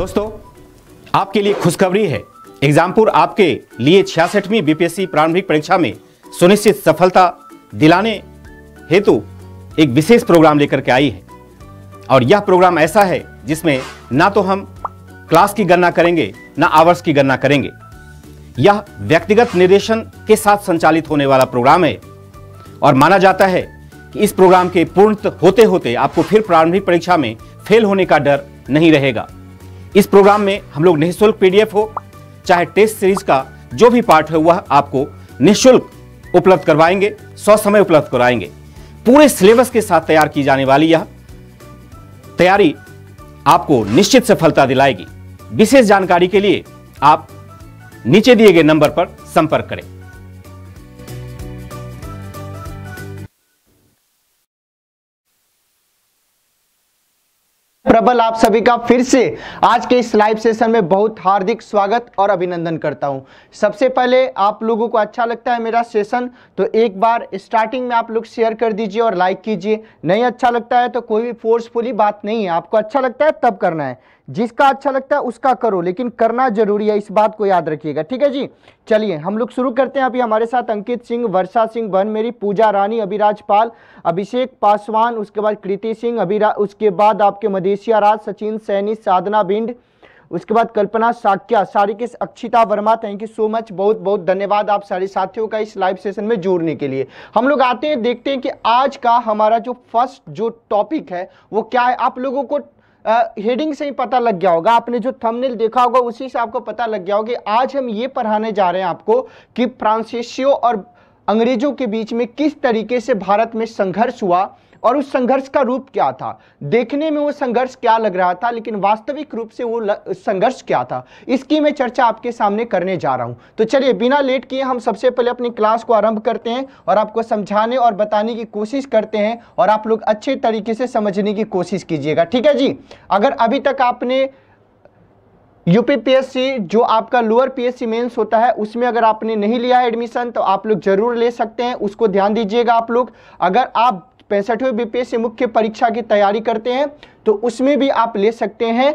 दोस्तों आपके लिए खुशखबरी है एग्जामपुर आपके लिए छियासठवीं बीपीएससी प्रारंभिक परीक्षा में सुनिश्चित सफलता दिलाने हेतु एक विशेष प्रोग्राम लेकर के आई है और यह प्रोग्राम ऐसा है जिसमें ना तो हम क्लास की गणना करेंगे ना आवर्स की गणना करेंगे यह व्यक्तिगत निर्देशन के साथ संचालित होने वाला प्रोग्राम है और माना जाता है कि इस प्रोग्राम के पूर्ण होते होते आपको फिर प्रारंभिक परीक्षा में फेल होने का डर नहीं रहेगा इस प्रोग्राम में हम लोग निःशुल्क पीडीएफ हो चाहे टेस्ट सीरीज का जो भी पार्ट है वह आपको निःशुल्क उपलब्ध करवाएंगे सौ समय उपलब्ध कराएंगे पूरे सिलेबस के साथ तैयार की जाने वाली यह तैयारी आपको निश्चित सफलता दिलाएगी विशेष जानकारी के लिए आप नीचे दिए गए नंबर पर संपर्क करें प्रबल आप सभी का फिर से आज के इस लाइव सेशन में बहुत हार्दिक स्वागत और अभिनंदन करता हूं सबसे पहले आप लोगों को अच्छा लगता है मेरा सेशन तो एक बार स्टार्टिंग में आप लोग शेयर कर दीजिए और लाइक कीजिए नहीं अच्छा लगता है तो कोई भी फोर्सफुली बात नहीं है आपको अच्छा लगता है तब करना है जिसका अच्छा लगता है उसका करो लेकिन करना जरूरी है इस बात को याद रखिएगा ठीक है जी चलिए हम लोग शुरू करते हैं अभी हमारे साथ अंकित सिंह वर्षा सिंह बन मेरी पूजा रानी अभिराज पाल अभिषेक पासवान उसके बाद कृति सिंह अभिरा उसके बाद आपके मदेशिया राज सचिन सैनी साधना भिंड उसके बाद कल्पना साक्या के Akshita Verma thank you so much बहुत बहुत धन्यवाद आप सारे साथियों का इस लाइव सेशन में जोड़ने के लिए हम लोग आते हैं देखते हैं कि आज का हमारा जो फर्स्ट जो टॉपिक है वो क्या है आप लोगों को हेडिंग से ही पता लग गया होगा आपने जो थंबनेल देखा होगा उसी से आपको पता लग गया होगा आज हम ये पढ़ाने जा रहे हैं आपको कि फ्रांसीसियों और अंग्रेजों के बीच में किस तरीके से भारत में संघर्ष हुआ और उस संघर्ष का रूप क्या था देखने में वो संघर्ष क्या लग रहा था लेकिन वास्तविक रूप से वो संघर्ष क्या था इसकी मैं चर्चा आपके सामने करने जा रहा हूँ तो चलिए बिना लेट किए हम सबसे पहले अपनी क्लास को आरंभ करते हैं और आपको समझाने और बताने की कोशिश करते हैं और आप लोग अच्छे तरीके से समझने की कोशिश कीजिएगा ठीक है जी अगर अभी तक आपने यूपीपीएससी जो आपका लोअर पीएससी मेंस होता है उसमें अगर आपने नहीं लिया है एडमिशन तो आप लोग जरूर ले सकते हैं उसको ध्यान दीजिएगा आप लोग अगर आप पैंसठवें बीपीएससी मुख्य परीक्षा की तैयारी करते हैं तो उसमें भी आप ले सकते हैं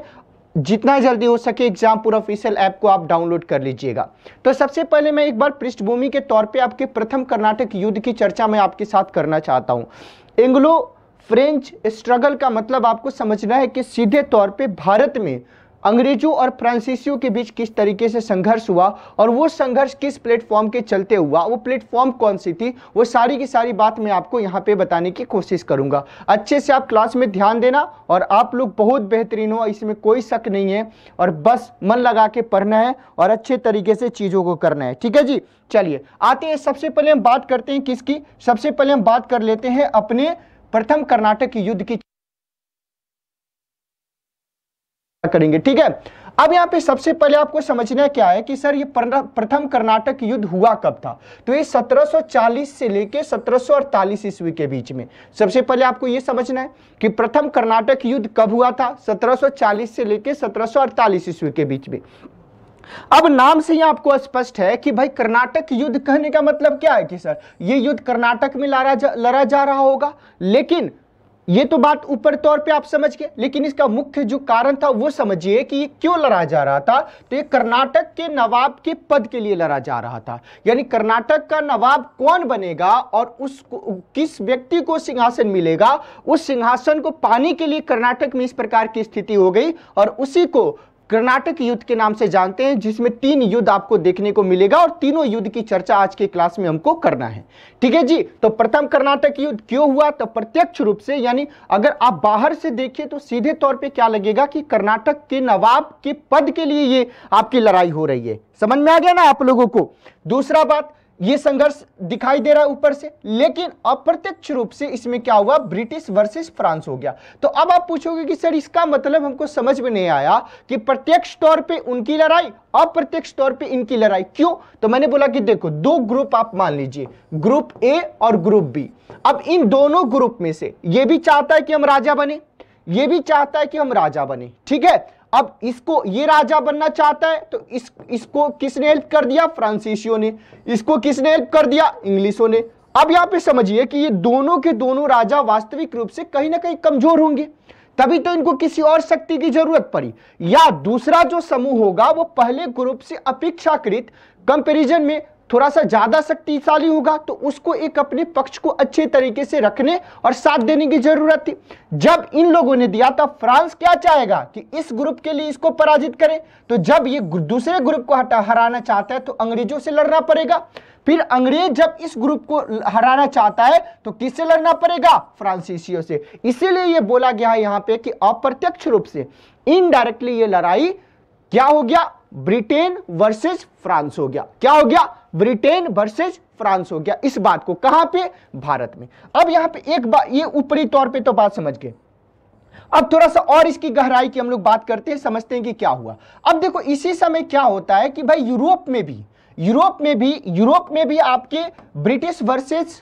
जितना जल्दी हो सके एग्जाम पूरा ऑफिशियल ऐप को आप डाउनलोड कर लीजिएगा तो सबसे पहले मैं एक बार पृष्ठभूमि के तौर पे आपके प्रथम कर्नाटक युद्ध की चर्चा मैं आपके साथ करना चाहता हूँ एंग्लो फ्रेंच स्ट्रगल का मतलब आपको समझना है कि सीधे तौर पे भारत में अंग्रेजों और फ्रांसीसियों के बीच किस तरीके से संघर्ष हुआ और वो संघर्ष किस प्लेटफॉर्म के चलते हुआ वो प्लेटफॉर्म कौन सी थी वो सारी की सारी बात मैं आपको यहाँ पे बताने की कोशिश करूँगा अच्छे से आप क्लास में ध्यान देना और आप लोग बहुत बेहतरीन हो इसमें कोई शक नहीं है और बस मन लगा के पढ़ना है और अच्छे तरीके से चीज़ों को करना है ठीक है जी चलिए आते हैं सबसे पहले हम बात करते हैं किसकी सबसे पहले हम बात कर लेते हैं अपने प्रथम कर्नाटक युद्ध की करेंगे ठीक है अब यहाँ पे सबसे पहले आपको समझना क्या है कि सर ये प्रथम कर्नाटक युद्ध हुआ कब था तो ये 1740 से लेके 1748 ईस्वी के बीच में सबसे पहले आपको ये समझना है कि प्रथम कर्नाटक युद्ध कब हुआ था 1740 से लेके 1748 ईस्वी के बीच में अब नाम से ही आपको स्पष्ट है कि भाई कर्नाटक युद्ध कहने का मतलब क्या है कि सर ये युद्ध कर्नाटक में लड़ा जा, जा रहा होगा लेकिन ये तो बात ऊपर तौर पे आप समझ गए लेकिन इसका मुख्य जो कारण था वो समझिए कि ये क्यों लड़ा जा रहा था तो ये कर्नाटक के नवाब के पद के लिए लड़ा जा रहा था यानी कर्नाटक का नवाब कौन बनेगा और उस किस व्यक्ति को सिंहासन मिलेगा उस सिंहासन को पाने के लिए कर्नाटक में इस प्रकार की स्थिति हो गई और उसी को कर्नाटक युद्ध के नाम से जानते हैं जिसमें तीन युद्ध आपको देखने को मिलेगा और तीनों युद्ध की चर्चा आज की क्लास में हमको करना है ठीक है जी तो प्रथम कर्नाटक युद्ध क्यों हुआ तो प्रत्यक्ष रूप से यानी अगर आप बाहर से देखिए तो सीधे तौर पे क्या लगेगा कि कर्नाटक के नवाब के पद के लिए ये आपकी लड़ाई हो रही है समझ में आ गया ना आप लोगों को दूसरा बात ये संघर्ष दिखाई दे रहा है ऊपर से लेकिन अप्रत्यक्ष रूप से इसमें क्या हुआ ब्रिटिश वर्सेस फ्रांस हो गया तो अब आप पूछोगे कि सर इसका मतलब हमको समझ में नहीं आया कि प्रत्यक्ष तौर पे उनकी लड़ाई अप्रत्यक्ष तौर पे इनकी लड़ाई क्यों तो मैंने बोला कि देखो दो ग्रुप आप मान लीजिए ग्रुप ए और ग्रुप बी अब इन दोनों ग्रुप में से यह भी चाहता है कि हम राजा बने ये भी चाहता है कि हम राजा बने ठीक है अब इसको ये राजा बनना चाहता है तो इस इसको किसने हेल्प कर दिया फ्रांसीसियो ने इसको किसने हेल्प कर दिया इंग्लिशों ने अब यहाँ पे समझिए कि ये दोनों के दोनों राजा वास्तविक रूप से कहीं ना कहीं कमजोर होंगे तभी तो इनको किसी और शक्ति की जरूरत पड़ी या दूसरा जो समूह होगा वो पहले ग्रुप से अपेक्षाकृत कंपेरिजन में थोड़ा सा ज़्यादा शक्तिशाली होगा तो उसको एक अपने पक्ष को अच्छे तरीके से रखने और साथ देने की जरूरत थी जब इन लोगों ने दिया था फ्रांस क्या चाहेगा कि इस ग्रुप के लिए इसको पराजित करें तो जब ये दूसरे ग्रुप को हटा हराना चाहता है तो अंग्रेजों से लड़ना पड़ेगा फिर अंग्रेज जब इस ग्रुप को हराना चाहता है तो किससे लड़ना पड़ेगा फ्रांसीसियों से इसीलिए यह बोला गया यहां पर कि अप्रत्यक्ष रूप से इनडायरेक्टली ये लड़ाई क्या हो गया ब्रिटेन वर्सेस फ्रांस हो गया क्या हो गया ब्रिटेन वर्सेस फ्रांस हो गया इस बात को कहां पे भारत में अब यहां पे एक बात ये ऊपरी तौर पे तो बात समझ गए अब थोड़ा सा और इसकी गहराई की हम लोग बात करते हैं समझते हैं कि क्या हुआ अब देखो इसी समय क्या होता है कि भाई यूरोप में भी यूरोप में भी यूरोप में भी आपके British versus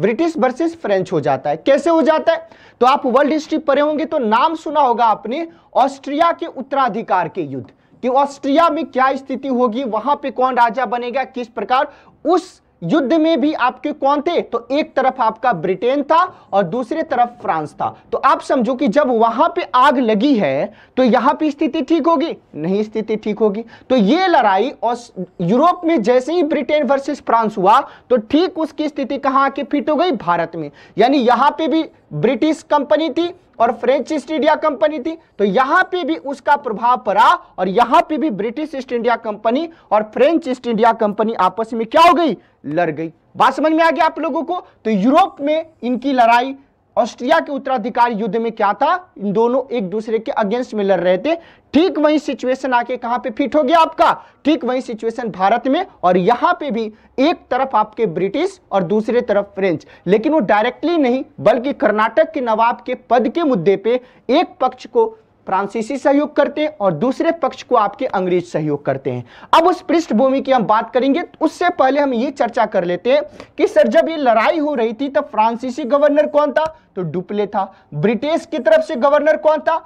British versus French हो जाता है कैसे हो जाता है तो आप वर्ल्ड हिस्ट्री पढ़े होंगे तो नाम सुना होगा आपने ऑस्ट्रिया के उत्तराधिकार के युद्ध कि ऑस्ट्रिया में क्या स्थिति होगी वहां पे कौन राजा बनेगा किस प्रकार उस युद्ध में भी आपके कौन थे तो एक तरफ आपका ब्रिटेन था और दूसरे तरफ फ्रांस था तो आप समझो कि जब वहां पे आग लगी है तो यहां पे स्थिति ठीक होगी नहीं स्थिति ठीक होगी तो ये लड़ाई और यूरोप में जैसे ही ब्रिटेन वर्सेस फ्रांस हुआ तो ठीक उसकी स्थिति कहां आके फिट हो गई भारत में यानी यहां पे भी ब्रिटिश कंपनी थी और फ्रेंच ईस्ट इंडिया कंपनी थी तो यहां पे भी उसका प्रभाव पड़ा और यहां पे भी ब्रिटिश ईस्ट इंडिया कंपनी और फ्रेंच ईस्ट इंडिया कंपनी आपस में क्या हो गई लड़ गई बात समझ में आ गया आप लोगों को तो यूरोप में इनकी लड़ाई ऑस्ट्रिया के उत्तराधिकार युद्ध में क्या था इन दोनों एक दूसरे के अगेंस्ट में लड़ रहे थे ठीक वही सिचुएशन आके कहां पे फिट हो गया आपका ठीक वही सिचुएशन भारत में और यहां पे भी एक तरफ आपके ब्रिटिश और दूसरे तरफ फ्रेंच लेकिन वो डायरेक्टली नहीं बल्कि कर्नाटक के नवाब के पद के मुद्दे पे एक पक्ष को फ्रांसीसी सहयोग करते हैं और दूसरे पक्ष को आपके अंग्रेज सहयोग करते हैं अब उस पृष्ठभूमि की हम बात करेंगे तो उससे पहले हम ये चर्चा कर लेते हैं कि सर जब ये लड़ाई हो रही थी तब फ्रांसीसी गवर्नर कौन था तो डुपले था ब्रिटिश की तरफ से गवर्नर कौन था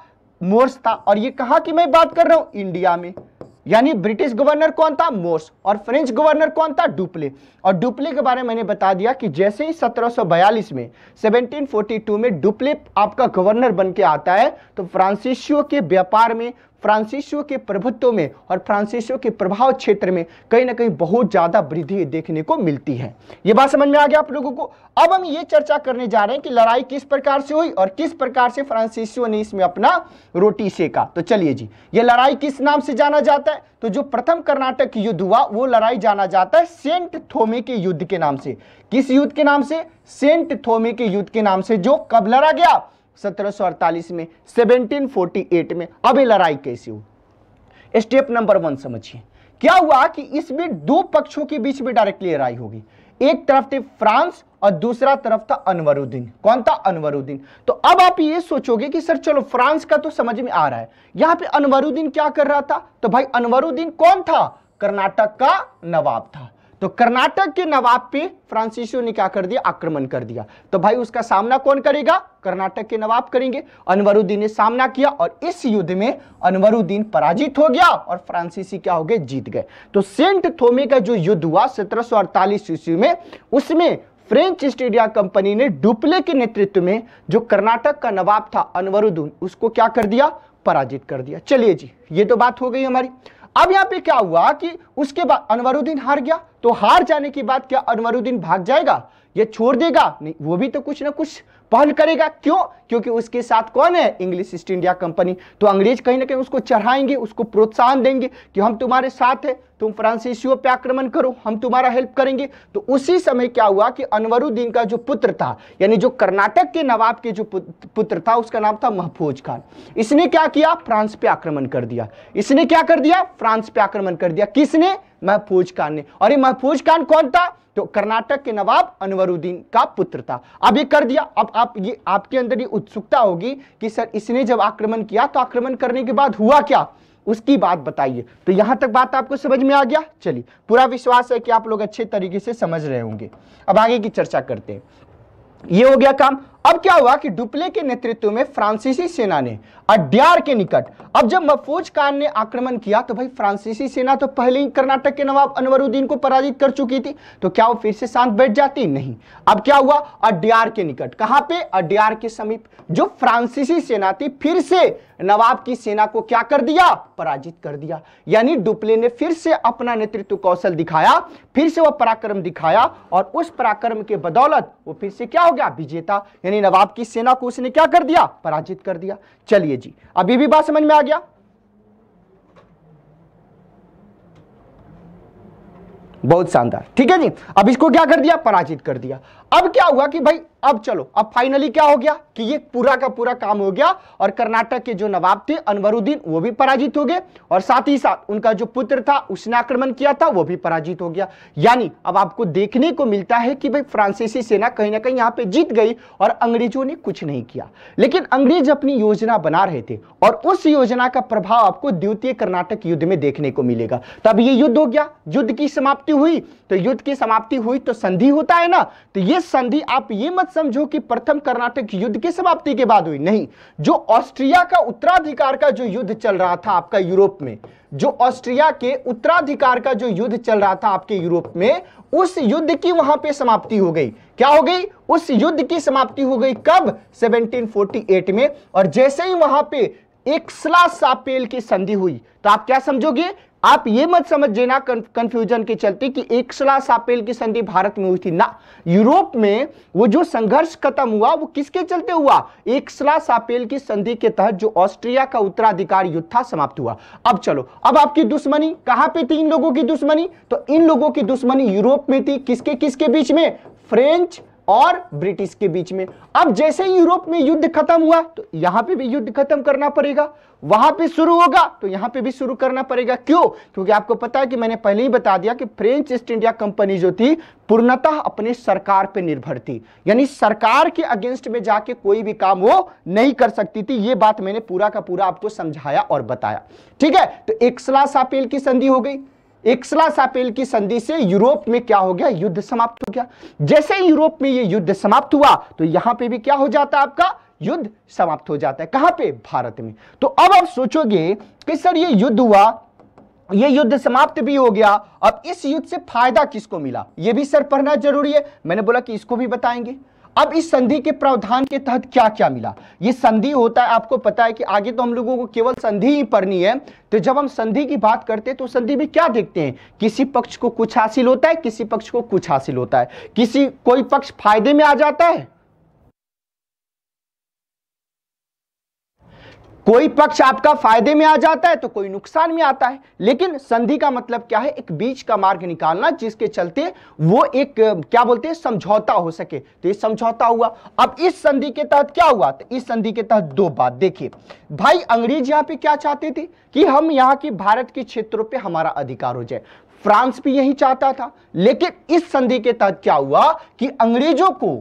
मोर्स था और ये कहा कि मैं बात कर रहा हूं इंडिया में यानी ब्रिटिश गवर्नर कौन था मोर्स और फ्रेंच गवर्नर कौन था डुप्ले और डुप्ले के बारे में मैंने बता दिया कि जैसे ही 1742 में 1742 में डुप्ले आपका गवर्नर बन के आता है तो फ्रांसिसियो के व्यापार में फ्रांसिसो के प्रभुत्व में और फ्रांसिसो के प्रभाव क्षेत्र में कहीं ना कहीं बहुत ज़्यादा वृद्धि देखने को मिलती है यह बात समझ में आ गया आप लोगों को अब हम ये चर्चा करने जा रहे हैं कि लड़ाई किस प्रकार से हुई और किस प्रकार से फ्रांसिसो ने इसमें अपना रोटी सेका तो चलिए जी ये लड़ाई किस नाम से जाना जाता है तो जो प्रथम कर्नाटक युद्ध हुआ वो लड़ाई जाना जाता है सेंट थोमे के युद्ध के नाम से किस युद्ध के नाम से सेंट थोमे के युद्ध के नाम से जो कब लड़ा गया 1748 में 1748 में अब लड़ाई कैसे हुई स्टेप नंबर वन समझिए क्या हुआ कि इसमें दो पक्षों के बीच में डायरेक्टली लड़ाई होगी एक तरफ थे फ्रांस और दूसरा तरफ था अनवरुद्दीन कौन था अनवरुद्दीन तो अब आप ये सोचोगे कि सर चलो फ्रांस का तो समझ में आ रहा है यहां पे अनवरुद्दीन क्या कर रहा था तो भाई अनवरुद्दीन कौन था कर्नाटक का नवाब था तो कर्नाटक के नवाब पे फ्रांसिसो ने क्या कर दिया आक्रमण कर दिया तो भाई उसका सामना कौन करेगा कर्नाटक के नवाब करेंगे अनवरुद्दीन ने सामना किया और इस युद्ध में अनवरुद्दीन पराजित हो गया और फ्रांसीसी क्या हो गए जीत गए तो सेंट थोमे का जो युद्ध हुआ सत्रह ईस्वी में उसमें फ्रेंच ईस्ट इंडिया कंपनी ने डुप्ले के नेतृत्व में जो कर्नाटक का नवाब था अनवरुद्दीन उसको क्या कर दिया पराजित कर दिया चलिए जी ये तो बात हो गई हमारी अब यहाँ पे क्या हुआ कि उसके बाद अनवरुद्दीन हार गया तो हार जाने के बाद क्या अनवरुद्दीन भाग जाएगा ये छोड़ देगा नहीं वो भी तो कुछ ना कुछ पहल करेगा क्यों क्योंकि उसके साथ कौन है इंग्लिश ईस्ट इंडिया कंपनी तो अंग्रेज कहीं ना कहीं उसको चढ़ाएंगे उसको प्रोत्साहन देंगे कि हम तुम्हारे साथ है तुम फ्रांसीसियों पर आक्रमण करो हम तुम्हारा हेल्प करेंगे तो उसी समय क्या हुआ कि अनवरुद्दीन का जो पुत्र था यानी जो कर्नाटक के नवाब के जो पुत्र था उसका नाम था महफूज खान इसने क्या किया फ्रांस पे आक्रमण कर दिया इसने क्या कर दिया फ्रांस पे आक्रमण कर दिया किसने महफूज खान ने और ये महफूज खान कौन था तो कर्नाटक के नवाब अनवरुद्दीन का पुत्र था अब ये कर दिया अब आप ये आपके अंदर ये उत्सुकता होगी कि सर इसने जब आक्रमण किया तो आक्रमण करने के बाद हुआ क्या उसकी बात बताइए तो यहां तक बात आपको समझ में आ गया चलिए पूरा विश्वास है कि आप लोग अच्छे तरीके से समझ रहे होंगे अब आगे की चर्चा करते हैं ये हो गया काम अब क्या हुआ कि डुप्ले के नेतृत्व में फ्रांसीसी सेना ने अड्यार के निकट अब जब मफूज खान ने आक्रमण किया तो भाई फ्रांसीसी सेना तो पहले ही कर्नाटक के नवाब अनवरुद्दीन को पराजित कर चुकी थी तो क्या वो फिर से शांत बैठ जाती नहीं अब क्या हुआ अड्यार के निकट कहां पे अड्यार के समीप जो फ्रांसीसी सेना थी फिर से नवाब की सेना को क्या कर दिया पराजित कर दिया यानी डुप्ले ने फिर से अपना नेतृत्व कौशल दिखाया फिर से वह पराक्रम दिखाया और उस पराक्रम के बदौलत वो फिर से क्या हो गया विजेता यानी यानी नवाब की सेना को उसने क्या कर दिया पराजित कर दिया चलिए जी अभी भी बात समझ में आ गया बहुत शानदार ठीक है जी अब इसको क्या कर दिया पराजित कर दिया अब क्या हुआ कि भाई अब चलो अब फाइनली क्या हो गया कि ये पूरा का पूरा काम हो गया और कर्नाटक के जो नवाब थे अनवरुद्दीन वो भी पराजित हो गए और साथ ही साथ उनका जो पुत्र था उसने आक्रमण किया था वो भी पराजित हो गया यानी अब आपको देखने को मिलता है कि भाई फ्रांसीसी सेना कहीं ना कहीं यहां पे जीत गई और अंग्रेजों ने कुछ नहीं किया लेकिन अंग्रेज अपनी योजना बना रहे थे और उस योजना का प्रभाव आपको द्वितीय कर्नाटक युद्ध में देखने को मिलेगा तब ये युद्ध हो गया युद्ध की समाप्ति हुई तो युद्ध की समाप्ति हुई तो संधि होता है ना तो ये यह संधि आप ये मत समझो कि प्रथम कर्नाटक युद्ध की समाप्ति के बाद हुई नहीं जो ऑस्ट्रिया का उत्तराधिकार का जो युद्ध चल रहा था आपका यूरोप में जो ऑस्ट्रिया के उत्तराधिकार का जो युद्ध चल रहा था आपके यूरोप में उस युद्ध की वहां पे समाप्ति हो गई क्या हो गई उस युद्ध की समाप्ति हो गई कब 1748 में और जैसे ही वहां पे एक सलाह सापेल की संधि हुई तो आप क्या समझोगे आप ये मत समझिए ना कंफ्यूजन के चलते कि एक एकसला सापेल की संधि भारत में हुई थी ना यूरोप में वो जो संघर्ष खत्म हुआ वो किसके चलते हुआ एक एकसला सापेल की संधि के तहत जो ऑस्ट्रिया का उत्तराधिकार युद्ध था समाप्त हुआ अब चलो अब आपकी दुश्मनी कहां पे थी इन लोगों की दुश्मनी तो इन लोगों की दुश्मनी यूरोप में थी किसके किसके बीच में फ्रेंच और ब्रिटिश के बीच में अब जैसे ही यूरोप में युद्ध खत्म हुआ तो यहां पे भी युद्ध खत्म करना पड़ेगा वहां पे शुरू होगा तो यहां पे भी शुरू करना पड़ेगा क्यों क्योंकि आपको पता है कि मैंने पहले ही बता दिया कि फ्रेंच ईस्ट इंडिया कंपनी जो थी पूर्णतः अपने सरकार पे निर्भर थी यानी सरकार के अगेंस्ट में जाके कोई भी काम वो नहीं कर सकती थी ये बात मैंने पूरा का पूरा आपको समझाया और बताया ठीक है तो एक सलाह सापेल की संधि हो गई सापेल की संधि से यूरोप में क्या हो गया युद्ध समाप्त हो गया जैसे यूरोप में ये युद्ध समाप्त हुआ तो यहां पे भी क्या हो जाता है आपका युद्ध समाप्त हो जाता है कहां पे भारत में तो अब आप सोचोगे कि सर ये युद्ध हुआ ये युद्ध समाप्त भी हो गया अब इस युद्ध से फायदा किसको मिला ये भी सर पढ़ना जरूरी है मैंने बोला कि इसको भी बताएंगे अब इस संधि के प्रावधान के तहत क्या क्या मिला ये संधि होता है आपको पता है कि आगे तो हम लोगों को केवल संधि ही पढ़नी है तो जब हम संधि की बात करते हैं तो संधि में क्या देखते हैं किसी पक्ष को कुछ हासिल होता है किसी पक्ष को कुछ हासिल होता है किसी कोई पक्ष फायदे में आ जाता है कोई पक्ष आपका फायदे में आ जाता है तो कोई नुकसान में आता है लेकिन संधि का मतलब क्या है एक बीच का मार्ग निकालना जिसके चलते वो एक क्या बोलते हैं समझौता हो सके तो ये समझौता हुआ अब इस संधि के तहत क्या हुआ तो इस संधि के तहत दो बात देखिए भाई अंग्रेज यहाँ पे क्या चाहते थे कि हम यहाँ की भारत के क्षेत्रों पर हमारा अधिकार हो जाए फ्रांस भी यही चाहता था लेकिन इस संधि के तहत क्या हुआ कि अंग्रेजों को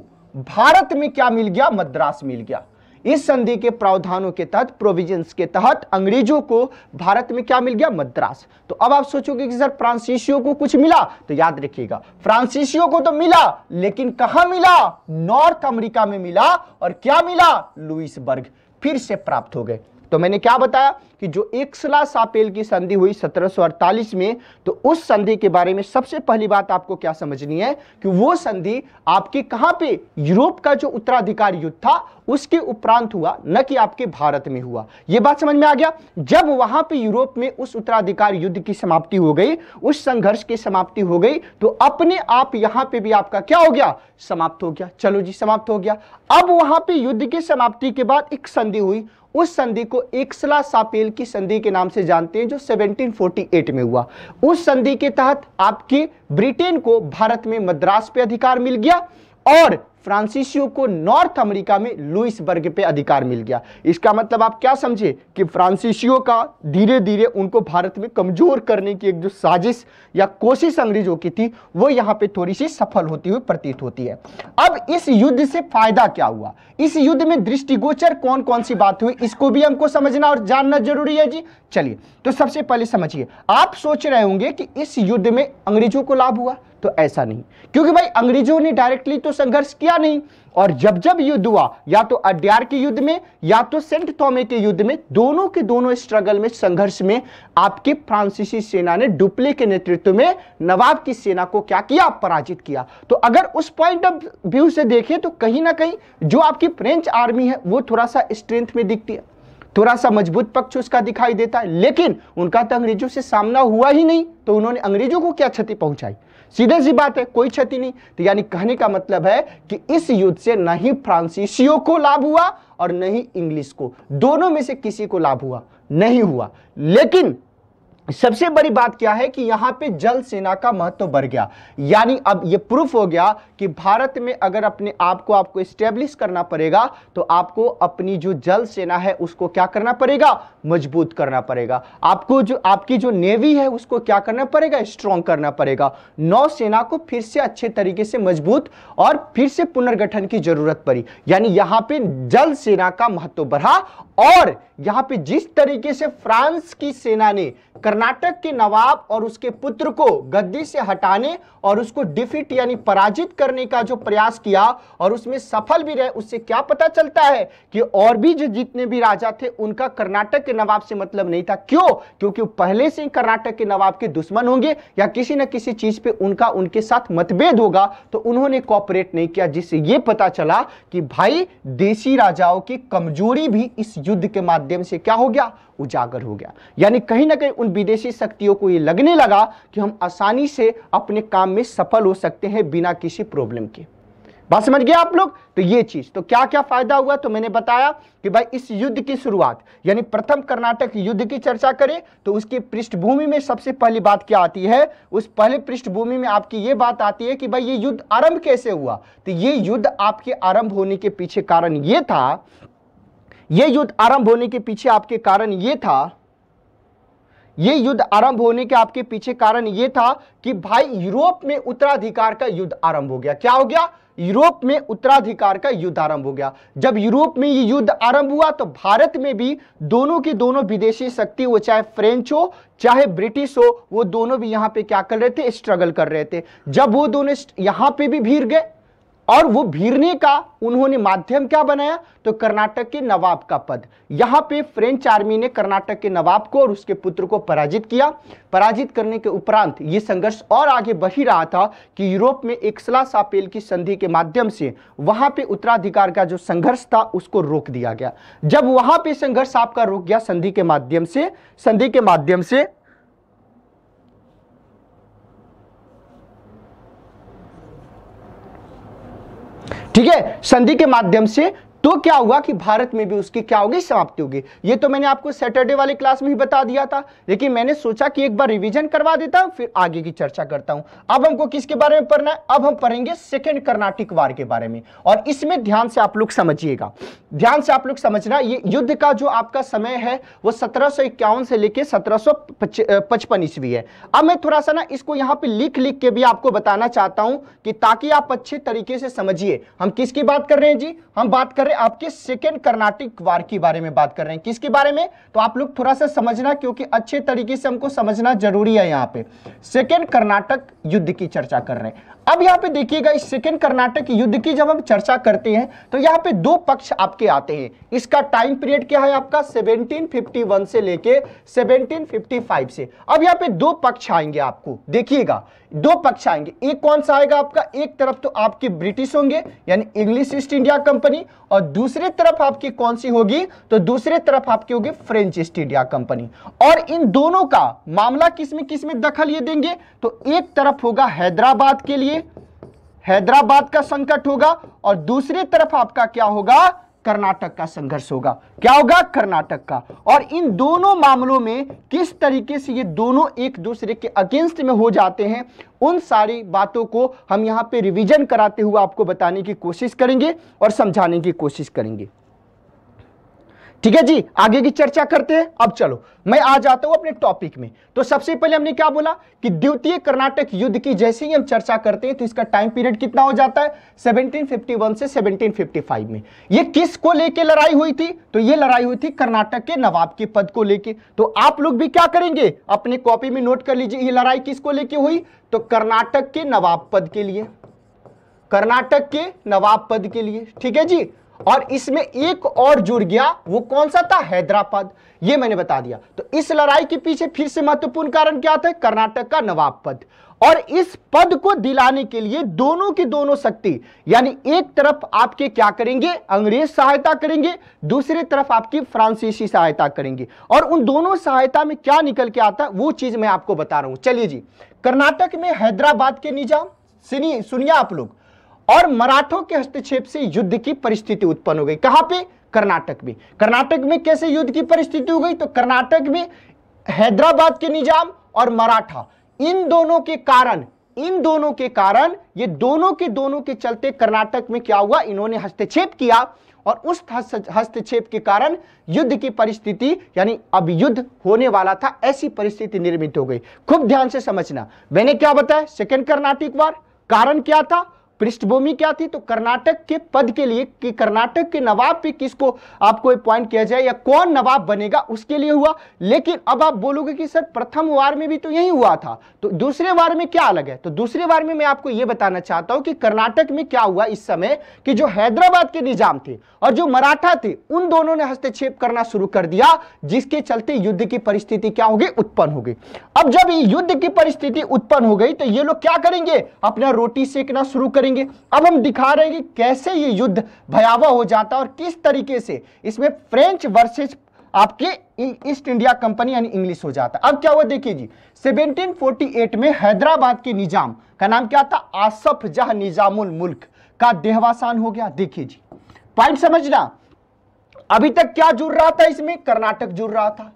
भारत में क्या मिल गया मद्रास मिल गया इस संधि के प्रावधानों के तहत प्रोविजंस के तहत अंग्रेजों को भारत में क्या मिल गया मद्रास तो अब आप सोचोगे कि सर फ्रांसीसियों को कुछ मिला तो याद रखिएगा फ्रांसीसियों को तो मिला लेकिन कहा मिला नॉर्थ अमेरिका में मिला और क्या मिला लुइसबर्ग फिर से प्राप्त हो गए तो मैंने क्या बताया कि जो इक्सला सापेल की संधि हुई 1748 में तो उस संधि के बारे में सबसे पहली बात आपको क्या समझनी है कि वो संधि आपके कहां पे यूरोप का जो उत्तराधिकार युद्ध था उसके उपरांत हुआ न कि आपके भारत में हुआ ये बात समझ में आ गया जब वहां पे यूरोप में उस उत्तराधिकार युद्ध की समाप्ति हो गई उस संघर्ष की समाप्ति हो गई तो अपने आप यहां पे भी आपका क्या हो गया समाप्त हो गया चलो जी समाप्त हो गया अब वहां पे युद्ध की समाप्ति के बाद एक संधि हुई उस संधि को एक्सला सापेल की संधि के नाम से जानते हैं जो 1748 में हुआ उस संधि के तहत आपके ब्रिटेन को भारत में मद्रास पे अधिकार मिल गया और फ्रांसिसियो को नॉर्थ अमेरिका में लुइस बर्ग पे अधिकार मिल गया इसका मतलब आप क्या समझे कि फ्रांसिसियो का धीरे धीरे उनको भारत में कमजोर करने की एक जो साजिश या कोशिश अंग्रेजों की थी वो यहाँ पे थोड़ी सी सफल होती हुई प्रतीत होती है अब इस युद्ध से फायदा क्या हुआ इस युद्ध में दृष्टिगोचर कौन कौन सी बात हुई इसको भी हमको समझना और जानना जरूरी है जी चलिए तो सबसे पहले समझिए आप सोच रहे होंगे कि इस युद्ध में अंग्रेजों को लाभ हुआ तो ऐसा नहीं क्योंकि भाई अंग्रेजों ने डायरेक्टली तो संघर्ष किया नहीं और जब जब युद्ध हुआ या तो अड्यार के युद्ध में या तो सेंट थॉमे के युद्ध में दोनों के दोनों स्ट्रगल में संघर्ष में आपके फ्रांसीसी सेना ने डुप्ले के नेतृत्व में नवाब की सेना को क्या किया पराजित किया तो अगर उस पॉइंट ऑफ व्यू से देखें तो कहीं ना कहीं जो आपकी फ्रेंच आर्मी है वो थोड़ा सा स्ट्रेंथ में दिखती है थोड़ा सा मजबूत पक्ष उसका दिखाई देता है लेकिन उनका तो अंग्रेजों से सामना हुआ ही नहीं तो उन्होंने अंग्रेजों को क्या क्षति पहुंचाई सीधे सी बात है कोई क्षति नहीं तो यानी कहने का मतलब है कि इस युद्ध से न ही फ्रांसीसियों को लाभ हुआ और न ही इंग्लिश को दोनों में से किसी को लाभ हुआ नहीं हुआ लेकिन सबसे बड़ी बात क्या है कि यहां पे जल सेना का महत्व बढ़ गया यानी अब ये प्रूफ हो गया कि भारत में अगर अपने आप को आपको स्टेब्लिश करना पड़ेगा तो आपको अपनी जो जल सेना है उसको क्या करना पड़ेगा मजबूत करना पड़ेगा आपको जो आपकी जो नेवी है उसको क्या करना पड़ेगा स्ट्रॉन्ग करना पड़ेगा नौसेना को फिर से अच्छे तरीके से मजबूत और फिर से पुनर्गठन की जरूरत पड़ी यानी यहाँ पर जल सेना का महत्व बढ़ा और यहाँ पर जिस तरीके से फ्रांस की सेना ने कर कर्नाटक के नवाब और उसके पुत्र को गद्दी से हटाने और उसको डिफिट यानी पराजित करने का जो प्रयास किया और उसमें सफल भी रहे उससे क्या पता चलता है कि और भी जो जितने भी राजा थे उनका कर्नाटक के नवाब से मतलब नहीं था क्यों क्योंकि पहले से ही कर्नाटक के नवाब के दुश्मन होंगे या किसी न किसी चीज पर उनका उनके साथ मतभेद होगा तो उन्होंने कॉपरेट नहीं किया जिससे यह पता चला कि भाई देशी राजाओं की कमजोरी भी इस युद्ध के माध्यम से क्या हो गया उजागर हो गया यानी कहीं ना कहीं उन विदेशी शक्तियों को ये लगने लगा कि हम आसानी से अपने काम में सफल हो सकते हैं बिना किसी प्रॉब्लम के बात समझ गया आप लोग तो ये चीज तो क्या क्या फायदा हुआ तो मैंने बताया कि भाई इस युद्ध की शुरुआत यानी प्रथम कर्नाटक युद्ध की चर्चा करें तो उसकी पृष्ठभूमि में सबसे पहली बात क्या आती है उस पहले पृष्ठभूमि में आपकी ये बात आती है कि भाई ये युद्ध आरंभ कैसे हुआ तो ये युद्ध आपके आरंभ होने के पीछे कारण ये था यह युद्ध आरंभ होने के पीछे आपके कारण यह था ये युद्ध आरंभ होने के आपके पीछे कारण यह था कि भाई यूरोप में उत्तराधिकार का युद्ध आरंभ हो गया क्या हो गया यूरोप में उत्तराधिकार का युद्ध आरंभ हो गया जब यूरोप में ये युद्ध आरंभ हुआ तो भारत में भी दोनों की दोनों विदेशी शक्ति वो चाहे फ्रेंच हो चाहे ब्रिटिश हो वो दोनों भी यहां पे क्या कर रहे थे स्ट्रगल कर रहे थे जब वो दोनों यहां पे भी भीड़ गए और वो भीरने का उन्होंने माध्यम क्या बनाया तो कर्नाटक के नवाब का पद यहां पे फ्रेंच आर्मी ने कर्नाटक के नवाब को और उसके पुत्र को पराजित किया पराजित करने के उपरांत ये संघर्ष और आगे बढ़ ही रहा था कि यूरोप में एक्सला सापेल की संधि के माध्यम से वहां पे उत्तराधिकार का जो संघर्ष था उसको रोक दिया गया जब वहां पर संघर्ष आपका रोक गया संधि के माध्यम से संधि के माध्यम से ठीक है संधि के माध्यम से तो क्या हुआ कि भारत में भी उसकी क्या होगी समाप्ति होगी ये तो मैंने आपको सैटरडे वाली क्लास में ही बता दिया था लेकिन मैंने सोचा कि एक बार रिवीजन करवा देता हूं फिर आगे की चर्चा करता हूं अब हमको किसके बारे में पढ़ना है अब हम पढ़ेंगे सेकेंड कर्नाटिक वार के बारे में और इसमें ध्यान से आप लोग समझिएगा ध्यान से आप लोग समझना ये युद्ध का जो आपका समय है वो सत्रह से लेकर सत्रह ईस्वी है अब मैं थोड़ा सा ना इसको यहाँ पे लिख लिख के भी आपको बताना चाहता हूं कि ताकि आप अच्छे तरीके से समझिए हम किसकी बात कर रहे हैं जी हम बात कर रहे हैं आपके सेकेंड कर्नाटिक वार के बारे में बात कर रहे हैं किसके बारे में तो आप लोग थोड़ा सा समझना क्योंकि अच्छे तरीके से हमको समझना जरूरी है यहाँ पे सेकेंड कर्नाटक युद्ध की चर्चा कर रहे हैं अब यहाँ पे देखिएगा इस सेकेंड कर्नाटक युद्ध की जब हम चर्चा करते हैं तो यहाँ पे दो पक्ष आपके आते हैं इसका टाइम पीरियड क्या है आपका 1751 से लेके 1755 से अब यहाँ पे दो पक्ष आएंगे आपको देखिएगा दो पक्ष आएंगे एक कौन सा आएगा आपका एक तरफ तो आपके ब्रिटिश होंगे यानी इंग्लिश ईस्ट इंडिया कंपनी और दूसरे तरफ आपकी कौन सी होगी तो दूसरे तरफ आपकी होगी फ्रेंच ईस्ट इंडिया कंपनी और इन दोनों का मामला किसमें किसमें दखल ये देंगे तो एक तरफ होगा हैदराबाद के लिए हैदराबाद का संकट होगा और दूसरी तरफ आपका क्या होगा कर्नाटक का संघर्ष होगा क्या होगा कर्नाटक का और इन दोनों मामलों में किस तरीके से ये दोनों एक दूसरे के अगेंस्ट में हो जाते हैं उन सारी बातों को हम यहां पे रिवीजन कराते हुए आपको बताने की कोशिश करेंगे और समझाने की कोशिश करेंगे ठीक है जी आगे की चर्चा करते हैं अब चलो मैं आ जाता हूं अपने टॉपिक में तो सबसे पहले हमने क्या बोला कि द्वितीय कर्नाटक युद्ध की जैसे ही हम चर्चा करते हैं तो इसका टाइम पीरियड कितना हो जाता है 1751 से 1755 में ये किस को लेके लड़ाई हुई थी तो ये लड़ाई हुई थी कर्नाटक के नवाब के पद को लेके तो आप लोग भी क्या करेंगे अपने कॉपी में नोट कर लीजिए ये लड़ाई को लेके हुई तो कर्नाटक के नवाब पद के लिए कर्नाटक के नवाब पद के लिए ठीक है जी और इसमें एक और जुड़ गया वो कौन सा था हैदराबाद ये मैंने बता दिया तो इस लड़ाई के पीछे फिर से महत्वपूर्ण कारण क्या था कर्नाटक का नवाब पद और इस पद को दिलाने के लिए दोनों की दोनों शक्ति यानी एक तरफ आपके क्या करेंगे अंग्रेज सहायता करेंगे दूसरी तरफ आपकी फ्रांसीसी सहायता करेंगे और उन दोनों सहायता में क्या निकल के आता वो चीज मैं आपको बता रहा हूं चलिए जी कर्नाटक में हैदराबाद के निजाम सुनिए सुनिए आप लोग और मराठों के हस्तक्षेप से युद्ध की परिस्थिति उत्पन्न हो गई कहां पे कर्नाटक में कर्नाटक में कैसे युद्ध की परिस्थिति हो गई तो कर्नाटक में हैदराबाद के निजाम और मराठा इन दोनों के कारण इन दोनों के कारण ये दोनों के दोनों के चलते कर्नाटक में क्या हुआ इन्होंने हस्तक्षेप किया और उस हस्तक्षेप के कारण युद्ध की परिस्थिति यानी अब युद्ध होने वाला था ऐसी परिस्थिति निर्मित हो गई खूब ध्यान से समझना मैंने क्या बताया सेकेंड कर्नाटिक वार कारण क्या था पृष्ठभूमि क्या थी तो कर्नाटक के पद के लिए कि कर्नाटक के नवाब पे किसको आपको अपॉइंट किया जाए या कौन नवाब बनेगा उसके लिए हुआ लेकिन अब आप बोलोगे कि सर प्रथम वार में भी तो यही हुआ था तो दूसरे वार में क्या अलग है तो दूसरे वार में मैं आपको यह बताना चाहता हूं कि कर्नाटक में क्या हुआ इस समय कि जो हैदराबाद के निजाम थे और जो मराठा थे उन दोनों ने हस्तक्षेप करना शुरू कर दिया जिसके चलते युद्ध की परिस्थिति क्या होगी उत्पन्न हो गई अब जब युद्ध की परिस्थिति उत्पन्न हो गई तो ये लोग क्या करेंगे अपना रोटी सेकना शुरू करेंगे करेंगे अब हम दिखा रहे हैं कि कैसे ये युद्ध भयावह हो जाता है और किस तरीके से इसमें फ्रेंच वर्सेज आपके ईस्ट इंडिया कंपनी यानी इंग्लिश हो जाता अब क्या हुआ देखिए जी 1748 में हैदराबाद के निजाम का नाम क्या था आसफ जह निजामुल मुल्क का देहवासान हो गया देखिए जी पॉइंट समझना अभी तक क्या जुड़ रहा था इसमें कर्नाटक जुड़ रहा था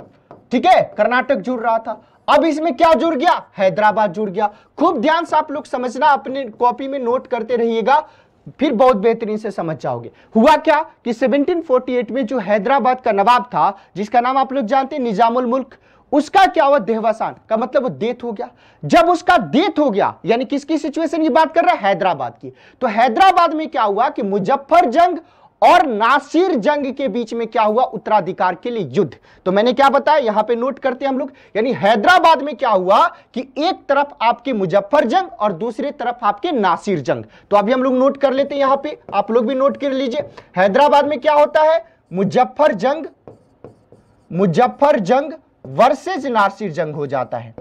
ठीक है कर्नाटक जुड़ रहा था अब इसमें क्या जुड़ गया हैदराबाद जुड़ गया खूब ध्यान से आप लोग समझना अपने कॉपी में नोट करते रहिएगा फिर बहुत बेहतरीन से समझ जाओगे हुआ क्या कि 1748 में जो हैदराबाद का नवाब था जिसका नाम आप लोग जानते हैं निजामुल मुल्क उसका क्या हुआ देहवासान का मतलब वो डेथ हो गया जब उसका डेथ हो गया यानी किसकी सिचुएशन की बात कर रहा है हैदराबाद की तो हैदराबाद में क्या हुआ कि मुजफ्फर जंग और नासिर जंग के बीच में क्या हुआ उत्तराधिकार के लिए युद्ध तो मैंने क्या बताया यहां पे नोट करते हैं हम लोग यानी हैदराबाद में क्या हुआ कि एक तरफ आपके मुजफ्फर जंग और दूसरी तरफ आपके नासिर जंग तो अभी हम लोग नोट कर लेते हैं यहां पे आप लोग भी नोट कर लीजिए हैदराबाद में क्या होता है मुजफ्फर जंग मुजफ्फर जंग वर्सेज नासिर जंग हो जाता है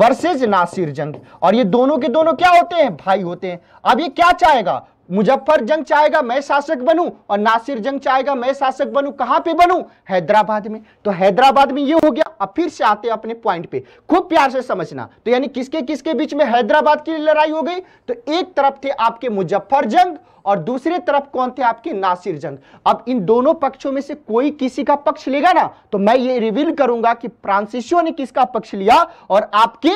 वर्सेज नासिर जंग और ये दोनों के दोनों क्या होते हैं भाई होते हैं अब ये क्या चाहेगा मुजफ्फर जंग चाहेगा मैं शासक बनूं और नासिर जंग चाहेगा मैं शासक बनूं कहां पे बनूं हैदराबाद में तो हैदराबाद में ये हो गया अब फिर से आते अपने पॉइंट पे खूब प्यार से समझना तो यानी किसके किसके बीच में हैदराबाद की लड़ाई हो गई तो एक तरफ थे आपके मुजफ्फर जंग और दूसरे तरफ कौन थे आपके नासिर जंग अब इन दोनों पक्षों में से कोई किसी का पक्ष लेगा ना तो मैं ये रिवील करूंगा कि फ्रांसिसियो ने किसका पक्ष लिया और आपके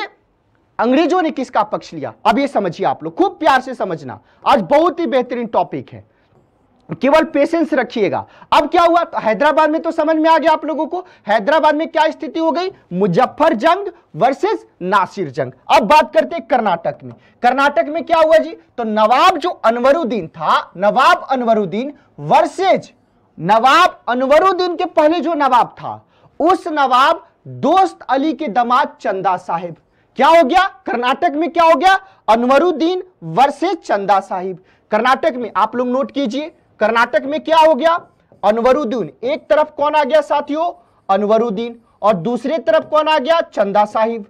अंग्रेजों ने किसका पक्ष लिया अब ये समझिए आप लोग खूब प्यार से समझना आज बहुत ही बेहतरीन टॉपिक है केवल पेशेंस रखिएगा अब क्या हुआ तो हैदराबाद में तो समझ में आ गया आप लोगों को हैदराबाद में क्या स्थिति हो गई मुजफ्फर जंग वर्सेस नासिर जंग अब बात करते हैं कर्नाटक में कर्नाटक में क्या हुआ जी तो नवाब जो अनवरुद्दीन था नवाब अनवरुद्दीन वर्सेज नवाब अनवरुद्दीन के पहले जो नवाब था उस नवाब दोस्त अली के दमाद चंदा साहेब क्या हो गया कर्नाटक में क्या हो गया अनवरुद्दीन वर्सेज चंदा साहिब कर्नाटक में आप लोग नोट कीजिए कर्नाटक में क्या हो गया अनवरुद्दीन एक तरफ कौन आ गया साथियों अनवरुद्दीन और दूसरे तरफ कौन आ गया चंदा साहिब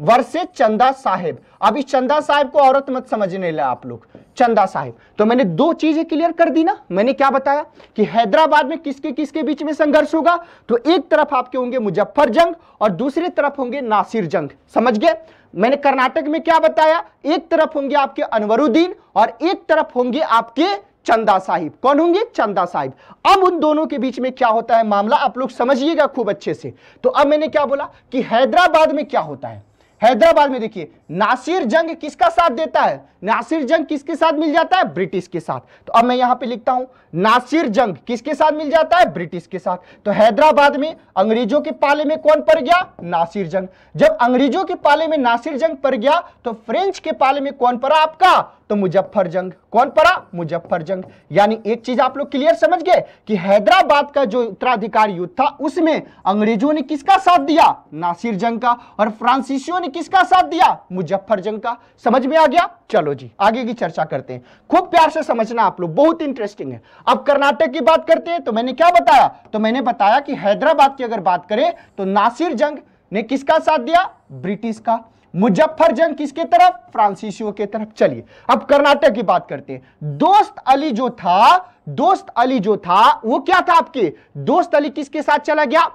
वर्सेज चंदा साहेब अब इस चंदा साहेब को औरत मत समझने ला आप लोग चंदा साहेब तो मैंने दो चीजें क्लियर कर दी ना मैंने क्या बताया कि हैदराबाद में किसके किसके बीच में संघर्ष होगा तो एक तरफ आपके होंगे मुजफ्फर जंग और दूसरी तरफ होंगे नासिर जंग समझ गए मैंने कर्नाटक में क्या बताया एक तरफ होंगे आपके अनवरुद्दीन और एक तरफ होंगे आपके चंदा साहिब कौन होंगे चंदा साहिब अब उन दोनों के बीच में क्या होता है मामला आप लोग समझिएगा खूब अच्छे से तो अब मैंने क्या बोला कि हैदराबाद में क्या होता है हैदराबाद में देखिए नासिर जंग किसका साथ देता है नासिर जंग किसके साथ मिल जाता है ब्रिटिश के साथ तो अब मैं यहां पे लिखता हूं नासिर जंग किसके साथ मिल जाता है ब्रिटिश के साथ तो हैदराबाद में अंग्रेजों के पाले में कौन पड़ गया नासिर जंग जब अंग्रेजों के पाले में नासिर जंग पड़ गया तो फ्रेंच के पाले में कौन पड़ा आपका तो मुजफ्फर जंग कौन पड़ा मुजफ्फर जंग यानी एक चीज आप लोग क्लियर समझ गए कि हैदराबाद का जो उत्तराधिकार युद्ध था उसमें अंग्रेजों ने किसका साथ दिया नासिर जंग का और फ्रांसिसियों ने किसका साथ दिया मुजफ्फर जंग का समझ में आ गया चलो जी आगे की चर्चा करते हैं खूब प्यार से समझना आप लोग बहुत इंटरेस्टिंग है अब कर्नाटक की बात करते हैं तो मैंने क्या बताया तो मैंने बताया कि हैदराबाद की अगर बात करें तो नासिर जंग ने किसका साथ दिया ब्रिटिश का मुजफ्फर जंग किसके तरफ फ्रांसीसियों के तरफ चलिए अब कर्नाटक की बात करते हैं दोस्त अली जो था दोस्त अली जो था वो क्या था आपके दोस्त अली किसके साथ चला गया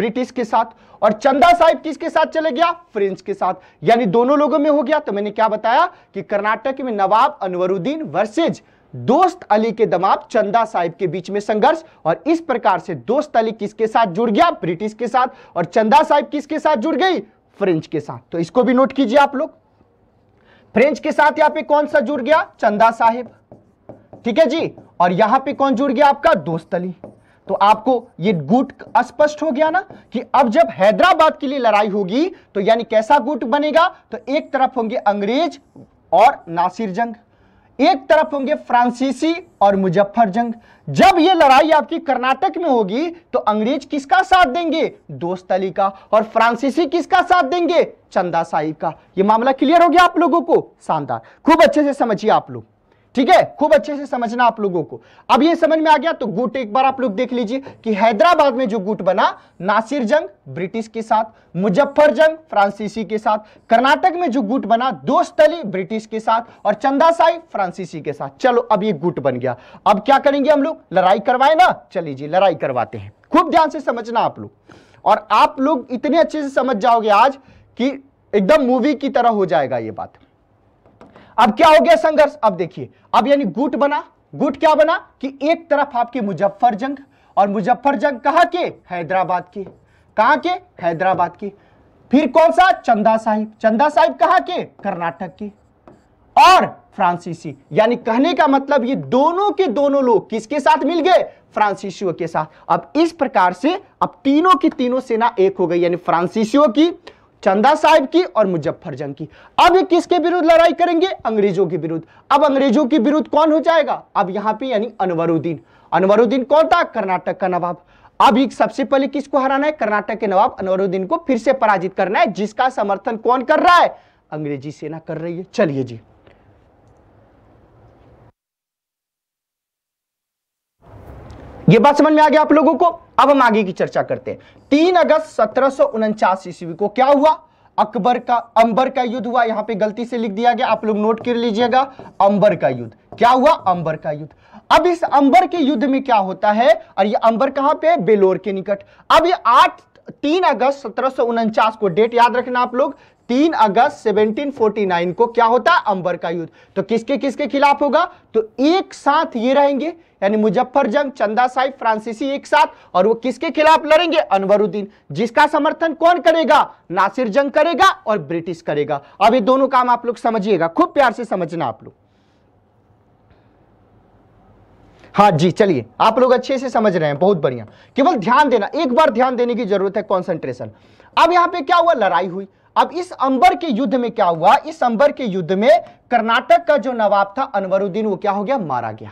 ब्रिटिश के साथ और चंदा साहिब किसके साथ चले गया फ्रेंच के साथ यानी दोनों लोगों में हो गया तो मैंने क्या बताया कि कर्नाटक में नवाब अनवरुद्दीन वर्सेज दोस्त अली के दमाब चंदा साहिब के बीच में संघर्ष और इस प्रकार से दोस्त अली किसके साथ जुड़ गया ब्रिटिश के साथ और चंदा साहिब किसके साथ जुड़ गई फ्रेंच के साथ तो इसको भी नोट कीजिए आप लोग फ्रेंच के साथ यहां पे कौन सा जुड़ गया चंदा साहिब ठीक है जी और यहां पे कौन जुड़ गया आपका दोस्त अली तो आपको ये गुट स्पष्ट हो गया ना कि अब जब हैदराबाद के लिए लड़ाई होगी तो यानी कैसा गुट बनेगा तो एक तरफ होंगे अंग्रेज और नासिर जंग एक तरफ होंगे फ्रांसीसी और मुजफ्फर जंग जब ये लड़ाई आपकी कर्नाटक में होगी तो अंग्रेज किसका साथ देंगे दोस्त अली का और फ्रांसीसी किसका साथ देंगे चंदा साहिब का ये मामला क्लियर हो गया आप लोगों को शानदार खूब अच्छे से समझिए आप लोग ठीक है खूब अच्छे से समझना आप लोगों को अब ये समझ में आ गया तो गुट एक बार आप लोग देख लीजिए कि हैदराबाद में जो गुट बना नासिर जंग ब्रिटिश के साथ मुजफ्फर जंग फ्रांसीसी के साथ कर्नाटक में जो गुट बना दोस्तली ब्रिटिश के साथ और चंदासाई फ्रांसीसी के साथ चलो अब ये गुट बन गया अब क्या करेंगे हम लोग लड़ाई करवाए ना चलिए लड़ाई करवाते हैं खूब ध्यान से समझना आप लोग और आप लोग इतने अच्छे से समझ जाओगे आज कि एकदम मूवी की तरह हो जाएगा ये बात अब क्या हो गया संघर्ष अब देखिए अब यानी गुट बना गुट क्या बना कि एक तरफ आपकी मुजफ्फर जंग और मुजफ्फर जंग कहा के हैदराबाद के कहा के हैदराबाद के फिर कौन सा चंदा साहिब चंदा साहिब कहा के कर्नाटक के और फ्रांसीसी यानी कहने का मतलब ये दोनों के दोनों लोग किसके साथ मिल गए फ्रांसीसियों के साथ अब इस प्रकार से अब तीनों की तीनों सेना एक हो गई यानी फ्रांसीसियों की चंदा साहिब की और मुजफ्फर जंग की अब ये किसके विरुद्ध लड़ाई करेंगे अंग्रेजों के विरुद्ध अब अंग्रेजों के विरुद्ध कौन हो जाएगा अब यहाँ पे यानी अनवरुद्दीन अनवरुद्दीन कौन था कर्नाटक का नवाब अब सबसे पहले किसको हराना है कर्नाटक के नवाब अनवरुद्दीन को फिर से पराजित करना है जिसका समर्थन कौन कर रहा है अंग्रेजी सेना कर रही है चलिए जी ये बात समझ में आ गया आप लोगों को अब हम आगे की चर्चा करते हैं तीन अगस्त सत्रह ईस्वी को क्या हुआ अकबर का अंबर का युद्ध हुआ यहां पे गलती से लिख दिया गया आप लोग नोट कर लीजिएगा अंबर का युद्ध क्या हुआ अंबर का युद्ध अब इस अंबर के युद्ध में क्या होता है और ये अंबर कहां पे बेलोर के निकट अब ये आठ तीन अगस्त सत्रह को डेट याद रखना आप लोग तीन अगस्त 1749 को क्या होता है अंबर का युद्ध तो किसके किसके खिलाफ होगा तो एक साथ ये रहेंगे यानी मुजफ्फर जंग चंदा साहिब फ्रांसीसी एक साथ और वो किसके खिलाफ लड़ेंगे अनवरुद्दीन जिसका समर्थन कौन करेगा नासिर जंग करेगा और ब्रिटिश करेगा अब ये दोनों काम आप लोग समझिएगा खूब प्यार से समझना आप लोग हाँ जी चलिए आप लोग अच्छे से समझ रहे हैं बहुत बढ़िया केवल ध्यान देना एक बार ध्यान देने की जरूरत है कॉन्सेंट्रेशन अब यहां पे क्या हुआ लड़ाई हुई अब इस अंबर के युद्ध में क्या हुआ इस अंबर के युद्ध में कर्नाटक का जो नवाब था अनवरुद्दीन वो क्या हो गया मारा गया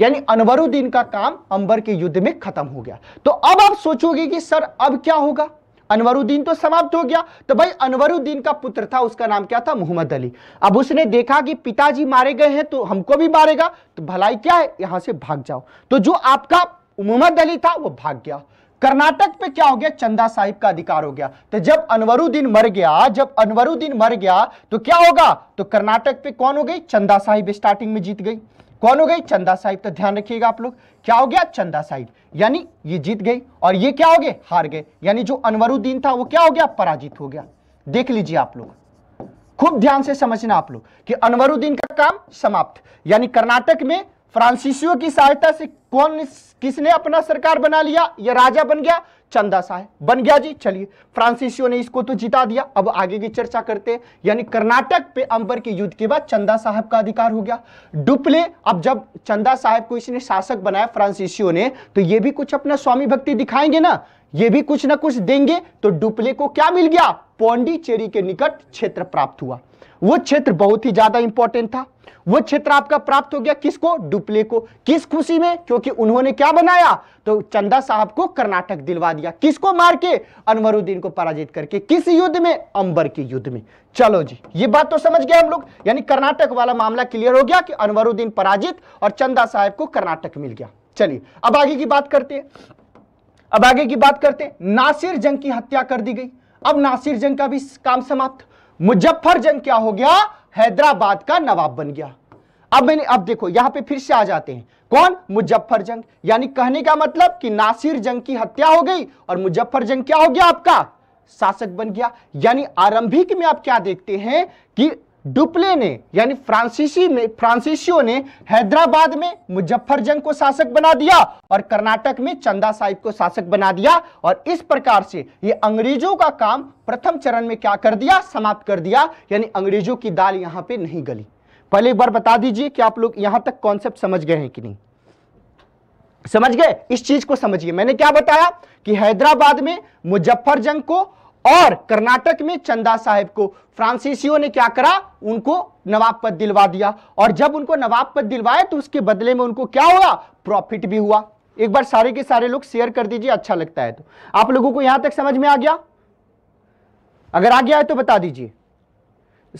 यानी अनवरुद्दीन का काम अंबर के युद्ध में खत्म हो गया तो अब आप सोचोगे कि सर अब क्या होगा अनवरुद्दीन तो समाप्त हो गया तो भाई अनवरुद्दीन का पुत्र था उसका नाम क्या था मोहम्मद अली अब उसने देखा कि पिताजी मारे गए हैं तो हमको भी मारेगा तो भलाई क्या है यहां से भाग जाओ तो जो आपका मोहम्मद अली था वो भाग गया कर्नाटक पे क्या हो गया चंदा साहिब का अधिकार हो गया तो जब अनवरुद्दीन मर गया जब अनवरुद्दीन मर गया तो क्या होगा तो कर्नाटक पे कौन हो गई चंदा साहिब स्टार्टिंग में जीत गई कौन हो गई चंदा साहिब तो ध्यान रखिएगा आप लोग क्या हो गया चंदा साहिब यानी ये जीत गई और ये क्या हो गए हार गए यानी जो अनवरुद्दीन था वो क्या हो गया पराजित हो गया देख लीजिए आप लोग खूब ध्यान से समझना आप लोग कि अनवरुद्दीन का काम समाप्त यानी कर्नाटक में फ्रांसिसियों की सहायता से कौन किसने अपना सरकार बना लिया या राजा बन गया चंदा साय बन गया जी चलिए फ्रांसिसियो ने इसको तो जिता दिया अब आगे की चर्चा करते हैं यानी कर्नाटक पे अंबर के युद्ध के बाद चंदा साहब का अधिकार हो गया डुप्ले अब जब चंदा साहब को इसने शासक बनाया फ्रांसिसियो ने तो ये भी कुछ अपना स्वामी भक्ति दिखाएंगे ना ये भी कुछ ना कुछ देंगे तो डुप्ले को क्या मिल गया पौंडीचेरी के निकट क्षेत्र प्राप्त हुआ वो क्षेत्र बहुत ही ज्यादा इंपॉर्टेंट था वो क्षेत्र आपका प्राप्त हो गया किसको डुप्ले को किस खुशी में क्योंकि उन्होंने क्या बनाया तो चंदा साहब को कर्नाटक दिलवा दिया किसको मार के अनवरुद्दीन को पराजित करके किस युद्ध में अंबर के युद्ध में चलो जी ये बात तो समझ गए हम लोग यानी कर्नाटक वाला मामला क्लियर हो गया कि अनवरुद्दीन पराजित और चंदा साहब को कर्नाटक मिल गया चलिए अब आगे की बात करते हैं अब आगे की बात करते हैं नासिर जंग की हत्या कर दी गई अब नासिर जंग का भी काम समाप्त मुजफ्फर जंग क्या हो गया हैदराबाद का नवाब बन गया अब मैंने अब देखो यहां पे फिर से आ जाते हैं कौन मुजफ्फर जंग यानी कहने का मतलब कि नासिर जंग की हत्या हो गई और मुजफ्फर जंग क्या हो गया आपका शासक बन गया यानी आरंभिक में आप क्या देखते हैं कि डुप्ले ने यानी फ्रांसीसी में फ्रांसीसियो ने हैदराबाद में मुजफ्फर जंग को शासक बना दिया और कर्नाटक में चंदा साहिब को शासक बना दिया और इस प्रकार से ये अंग्रेजों का काम प्रथम चरण में क्या कर दिया समाप्त कर दिया यानी अंग्रेजों की दाल यहां पे नहीं गली पहले एक बार बता दीजिए कि आप लोग यहां तक कॉन्सेप्ट समझ गए हैं कि नहीं समझ गए इस चीज को समझिए मैंने क्या बताया कि हैदराबाद में मुजफ्फर जंग को और कर्नाटक में चंदा साहेब को फ्रांसीसियों ने क्या करा उनको नवाब पद दिलवा दिया और जब उनको नवाब पद दिलवाया तो उसके बदले में उनको क्या हुआ प्रॉफिट भी हुआ एक बार सारे के सारे लोग शेयर कर दीजिए अच्छा लगता है तो आप लोगों को यहां तक समझ में आ गया अगर आ गया है तो बता दीजिए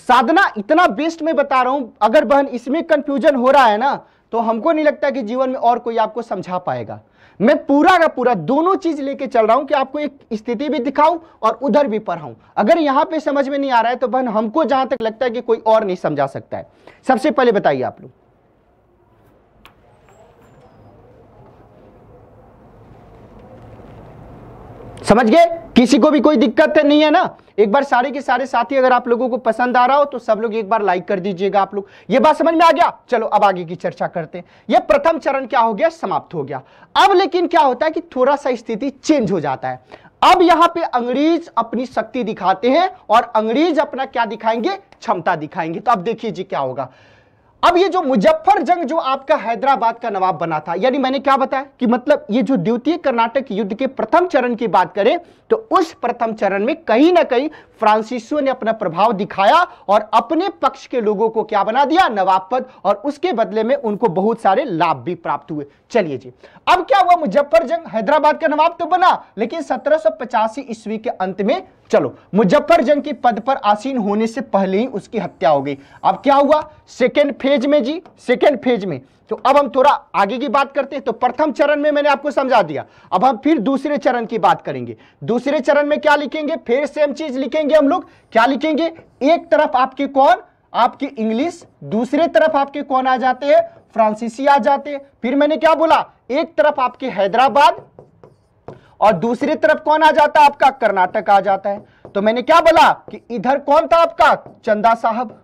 साधना इतना बेस्ट में बता रहा हूं अगर बहन इसमें कंफ्यूजन हो रहा है ना तो हमको नहीं लगता कि जीवन में और कोई आपको समझा पाएगा मैं पूरा का पूरा दोनों चीज लेके चल रहा हूं कि आपको एक स्थिति भी दिखाऊं और उधर भी पढ़ाऊं अगर यहां पे समझ में नहीं आ रहा है तो बहन हमको जहां तक लगता है कि कोई और नहीं समझा सकता है सबसे पहले बताइए आप लोग समझ गए किसी को भी कोई दिक्कत है नहीं है ना एक बार सारे के सारे साथी अगर आप लोगों को पसंद आ रहा हो तो सब लोग एक बार लाइक कर दीजिएगा आप लोग ये बात समझ में आ गया चलो अब आगे की चर्चा करते हैं ये प्रथम चरण क्या हो गया समाप्त हो गया अब लेकिन क्या होता है कि थोड़ा सा स्थिति चेंज हो जाता है अब यहां पे अंग्रेज अपनी शक्ति दिखाते हैं और अंग्रेज अपना क्या दिखाएंगे क्षमता दिखाएंगे तो अब देखिए जी क्या होगा अब ये जो मुजफ्फर जंग जो आपका हैदराबाद का नवाब बना था यानी मैंने क्या बताया कि मतलब ये जो द्वितीय कर्नाटक युद्ध के प्रथम चरण की बात करें तो उस प्रथम चरण में कहीं ना कहीं फ्रांसिसो ने अपना प्रभाव दिखाया और अपने पक्ष के लोगों को क्या बना दिया नवाब पद और उसके बदले में उनको बहुत सारे लाभ भी प्राप्त हुए चलिए जी अब क्या हुआ मुजफ्फर जंग हैदराबाद का नवाब तो बना लेकिन सत्रह ईस्वी के अंत में चलो मुजफ्फर जंग के पद पर आसीन होने से पहले ही उसकी हत्या हो गई अब क्या हुआ सेकेंड फेज फेज में जी सेकेंड फेज में तो अब हम थोड़ा आगे की बात करते हैं तो प्रथम चरण में मैंने आपको समझा दिया अब हम फिर दूसरे चरण की बात करेंगे दूसरे चरण में क्या लिखेंगे फिर सेम चीज लिखेंगे हम लोग क्या लिखेंगे एक तरफ आपके कौन आपके इंग्लिश दूसरे तरफ आपके कौन आ जाते हैं फ्रांसीसी आ जाते हैं फिर मैंने क्या बोला एक तरफ आपके हैदराबाद और दूसरी तरफ कौन आ जाता है आपका कर्नाटक आ जाता है तो मैंने क्या बोला कि इधर कौन था आपका चंदा साहब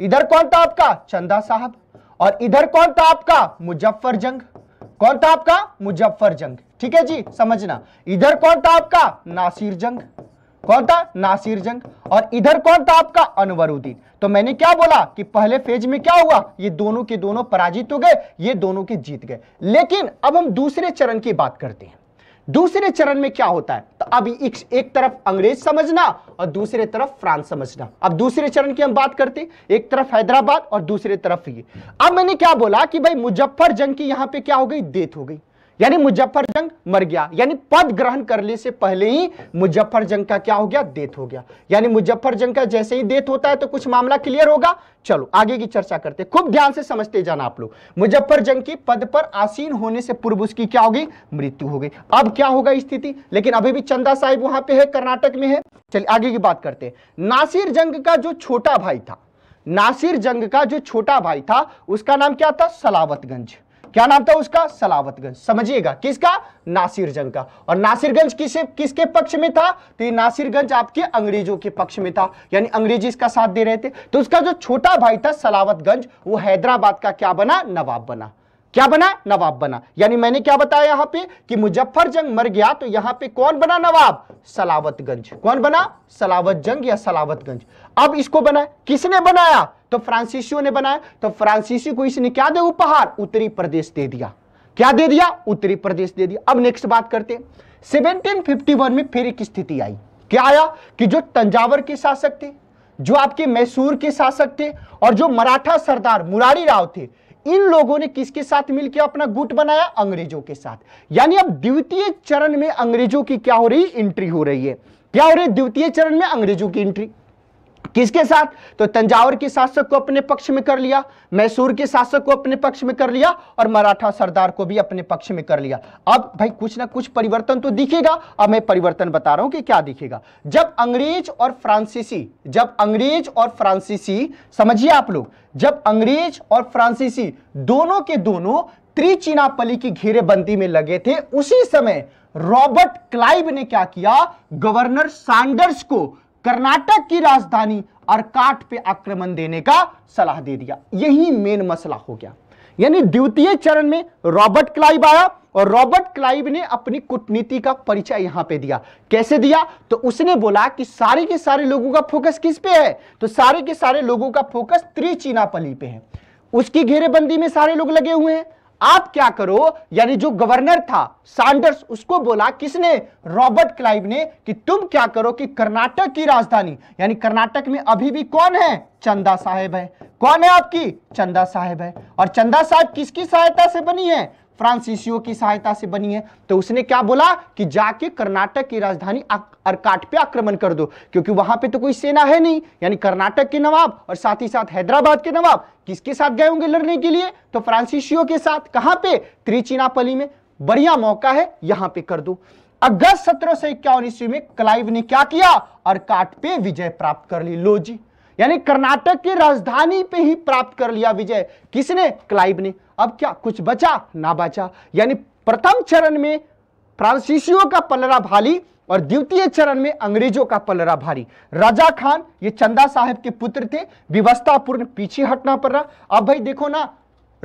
इधर कौन था आपका चंदा साहब और इधर कौन था आपका मुजफ्फर जंग कौन था आपका मुजफ्फर जंग ठीक है जी समझना इधर कौन था आपका नासिर जंग कौन था नासिर जंग और इधर कौन था आपका अनवरुद्दीन तो मैंने क्या बोला कि पहले फेज में क्या हुआ ये दोनों के दोनों पराजित हो गए ये दोनों के जीत गए लेकिन अब हम दूसरे चरण की बात करते हैं दूसरे चरण में क्या होता है तो अब एक, एक तरफ अंग्रेज समझना और दूसरे तरफ फ्रांस समझना अब दूसरे चरण की हम बात करते एक तरफ हैदराबाद और दूसरे तरफ ये अब मैंने क्या बोला कि भाई मुजफ्फर जंग की यहां पे क्या हो गई डेथ हो गई यानी मुजफ्फर जंग मर गया यानी पद ग्रहण करने से पहले ही मुजफ्फर जंग का क्या हो गया डेथ हो गया यानी मुजफ्फर जंग का जैसे ही डेथ होता है तो कुछ मामला क्लियर होगा चलो आगे की चर्चा करते खूब ध्यान से समझते जाना आप लोग मुजफ्फर जंग की पद पर आसीन होने से पूर्व उसकी क्या होगी मृत्यु हो गई अब क्या होगा स्थिति लेकिन अभी भी चंदा साहिब वहां पर है कर्नाटक में है चलिए आगे की बात करते हैं नासिर जंग का जो छोटा भाई था नासिर जंग का जो छोटा भाई था उसका नाम क्या था सलावतगंज क्या नाम था उसका सलावतगंज समझिएगा किसका नासिरगंज का और नासिरगंज किसे किसके पक्ष में था तो ये नासिरगंज आपके अंग्रेजों के पक्ष में था यानी अंग्रेजी इसका साथ दे रहे थे तो उसका जो छोटा भाई था सलावतगंज वो हैदराबाद का क्या बना नवाब बना क्या बना नवाब बना यानी मैंने क्या बताया यहां पे कि मुजफ्फर जंग मर गया तो यहां पे कौन बना नवाब सलावतगंज कौन बना सलावत जंग या सलावतगंज अब इसको बना किसने बनाया तो फ्रांसिसियो ने बनाया तो फ्रांसिसियो को इसने क्या दे उपहार उत्तरी प्रदेश दे दिया क्या दे दिया उत्तरी प्रदेश दे दिया अब नेक्स्ट बात करते सेवनटीन फिफ्टी वन में फिर एक स्थिति आई क्या आया कि जो तंजावर के शासक थे जो आपके मैसूर के शासक थे और जो मराठा सरदार मुरारी राव थे इन लोगों ने किसके साथ मिलकर अपना गुट बनाया अंग्रेजों के साथ यानी अब द्वितीय चरण में अंग्रेजों की क्या हो रही एंट्री हो रही है क्या हो रही है द्वितीय चरण में अंग्रेजों की एंट्री किसके साथ तो तंजावर के शासक को अपने पक्ष में कर लिया मैसूर के शासक को अपने पक्ष में कर लिया और मराठा सरदार को भी अपने पक्ष में कर लिया अब भाई कुछ ना कुछ परिवर्तन तो दिखेगा अब मैं परिवर्तन बता रहा हूं कि क्या दिखेगा जब अंग्रेज और फ्रांसीसी जब अंग्रेज और फ्रांसीसी समझिए आप लोग जब अंग्रेज और फ्रांसीसी दोनों के दोनों त्रिचिनापली की घेरेबंदी में लगे थे उसी समय रॉबर्ट क्लाइव ने क्या किया गवर्नर सैंडर्स को कर्नाटक की राजधानी अरकाट पे आक्रमण देने का सलाह दे दिया यही मेन मसला हो गया यानी द्वितीय चरण में रॉबर्ट क्लाइव आया और रॉबर्ट क्लाइव ने अपनी कूटनीति का परिचय यहां पे दिया कैसे दिया तो उसने बोला कि सारे के सारे लोगों का फोकस किस पे है तो सारे के सारे लोगों का फोकस त्रिचीनापली पे है उसकी घेरेबंदी में सारे लोग लगे हुए हैं आप क्या करो यानी जो गवर्नर था सैंडर्स उसको बोला किसने रॉबर्ट क्लाइव ने कि तुम क्या करो कि कर्नाटक की राजधानी यानी कर्नाटक में अभी भी कौन है चंदा साहेब है कौन है आपकी चंदा साहेब है और चंदा साहब किसकी सहायता से बनी है फ्रांसीसियों की सहायता से बनी है तो उसने क्या बोला कि जाके कर्नाटक की राजधानी अरकाट पे आक्रमण कर दो क्योंकि वहां पे तो कोई सेना है नहीं यानी कर्नाटक के नवाब और साथ ही साथ हैदराबाद के नवाब किसके साथ गए होंगे लड़ने के लिए तो फ्रांसीसियों के साथ कहां पे त्रिचिनापली में बढ़िया मौका है यहां पर कर दो अगस्त सत्रह ईस्वी में क्लाइव ने क्या किया अरकाट पे विजय प्राप्त कर ली लो जी यानी कर्नाटक की राजधानी पे ही प्राप्त कर लिया विजय किसने क्लाइव ने अब क्या कुछ बचा ना बचा यानी प्रथम चरण में फ्रांसीसियों का पलरा भाली और द्वितीय चरण में अंग्रेजों का पलरा भारी राजा खान ये चंदा साहब के पुत्र थे विवस्थापूर्ण पीछे हटना पड़ रहा अब भाई देखो ना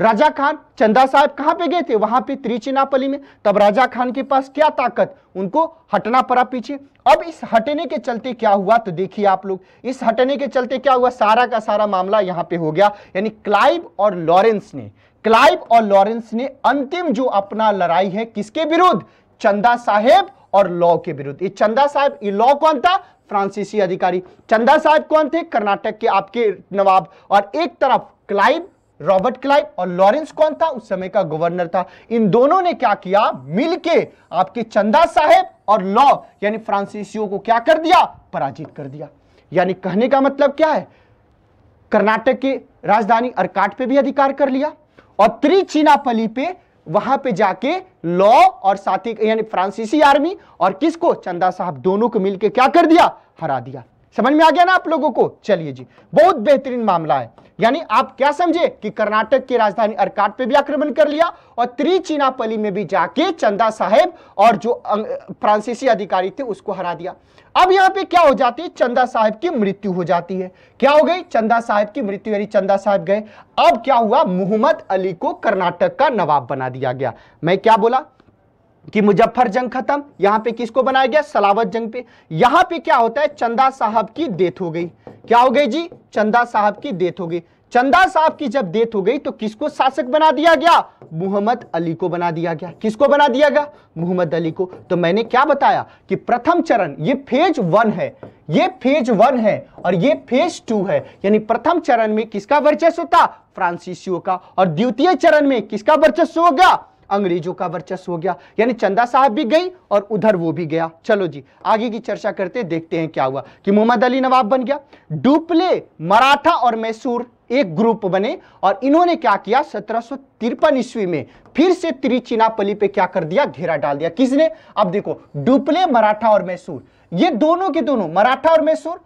राजा खान चंदा साहब कहाँ पे गए थे वहां पे त्रिचिनापली में तब राजा खान के पास क्या ताकत उनको हटना पड़ा पीछे अब इस हटने के चलते क्या हुआ तो देखिए आप लोग इस हटने के चलते क्या हुआ सारा का सारा मामला यहाँ पे हो गया यानी क्लाइव और लॉरेंस ने क्लाइव और लॉरेंस ने अंतिम जो अपना लड़ाई है किसके विरुद्ध चंदा साहेब और लॉ के विरुद्ध ये चंदा साहेब ये लॉ कौन था फ्रांसीसी अधिकारी चंदा साहेब कौन थे कर्नाटक के आपके नवाब और एक तरफ क्लाइव रॉबर्ट क्लाइव और लॉरेंस कौन था उस समय का गवर्नर था इन दोनों ने क्या किया मिलके आपके चंदा साहेब और लॉ यानी फ्रांसीसियों को क्या कर दिया पराजित कर दिया यानी कहने का मतलब क्या है कर्नाटक की राजधानी अरकाट पे भी अधिकार कर लिया और त्रिचिनापली पे वहां पे जाके लॉ और साथी यानी फ्रांसीसी आर्मी और किसको चंदा साहब दोनों को मिलके क्या कर दिया हरा दिया समझ में आ गया ना आप लोगों को चलिए जी बहुत बेहतरीन मामला है यानी आप क्या समझे कि कर्नाटक की राजधानी अरकाट पे भी आक्रमण कर लिया और त्रिचिनापली में भी जाके चंदा साहेब और जो फ्रांसीसी अधिकारी थे उसको हरा दिया अब यहां पे क्या हो जाती है चंदा साहेब की मृत्यु हो जाती है क्या हो गई चंदा साहेब की मृत्यु यानी चंदा साहेब गए अब क्या हुआ मोहम्मद अली को कर्नाटक का नवाब बना दिया गया मैं क्या बोला कि मुजफ्फर जंग खत्म यहां पे किसको बनाया गया सलावत जंग पे यहां पे क्या होता है चंदा साहब की डेथ हो गई क्या हो गई जी चंदा साहब की डेथ हो गई चंदा साहब की जब डेथ हो गई तो किसको शासक बना दिया गया मुहम्मद अली को बना दिया गया किसको बना दिया गया मुहम्मद अली को तो मैंने क्या बताया कि प्रथम चरण ये फेज वन है ये फेज वन है और ये फेज टू है यानी प्रथम चरण में किसका वर्चस्व था फ्रांसिसियो का और द्वितीय चरण में किसका वर्चस्व होगा अंग्रेजों का वर्चस्व हो गया यानी चंदा साहब भी गई और उधर वो भी गया चलो जी आगे की चर्चा करते देखते हैं क्या हुआ कि मोहम्मद अली नवाब बन गया डुपले मराठा और मैसूर एक ग्रुप बने और इन्होंने क्या किया सत्रह ईस्वी में फिर से त्रिचिनापली पे क्या कर दिया घेरा डाल दिया किसने अब देखो डुपले मराठा और मैसूर ये दोनों के दोनों मराठा और मैसूर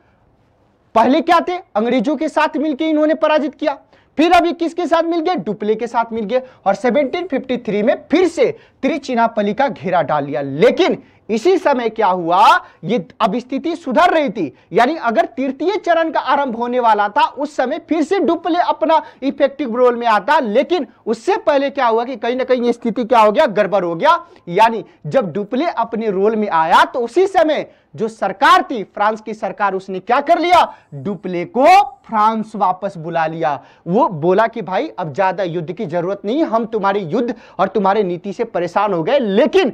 पहले क्या थे अंग्रेजों के साथ मिलकर इन्होंने पराजित किया फिर अभी किसके साथ मिल गए डुप्ले के साथ मिल गए और 1753 में फिर से त्रिचिनापली का घेरा डाल लिया लेकिन इसी समय क्या हुआ ये अब स्थिति सुधर रही थी यानी अगर तृतीय चरण का आरंभ होने वाला था उस समय फिर से डुप्ले अपना इफेक्टिव रोल में आता लेकिन उससे पहले क्या हुआ कि कहीं ना कहीं ये स्थिति क्या हो गया गड़बड़ हो गया यानी जब डुप्ले अपने रोल में आया तो उसी समय जो सरकार थी फ्रांस की सरकार उसने क्या कर लिया डुप्ले को फ्रांस वापस बुला लिया वो बोला कि भाई अब ज्यादा युद्ध की जरूरत नहीं हम तुम्हारे युद्ध और तुम्हारे नीति से परेशान हो गए लेकिन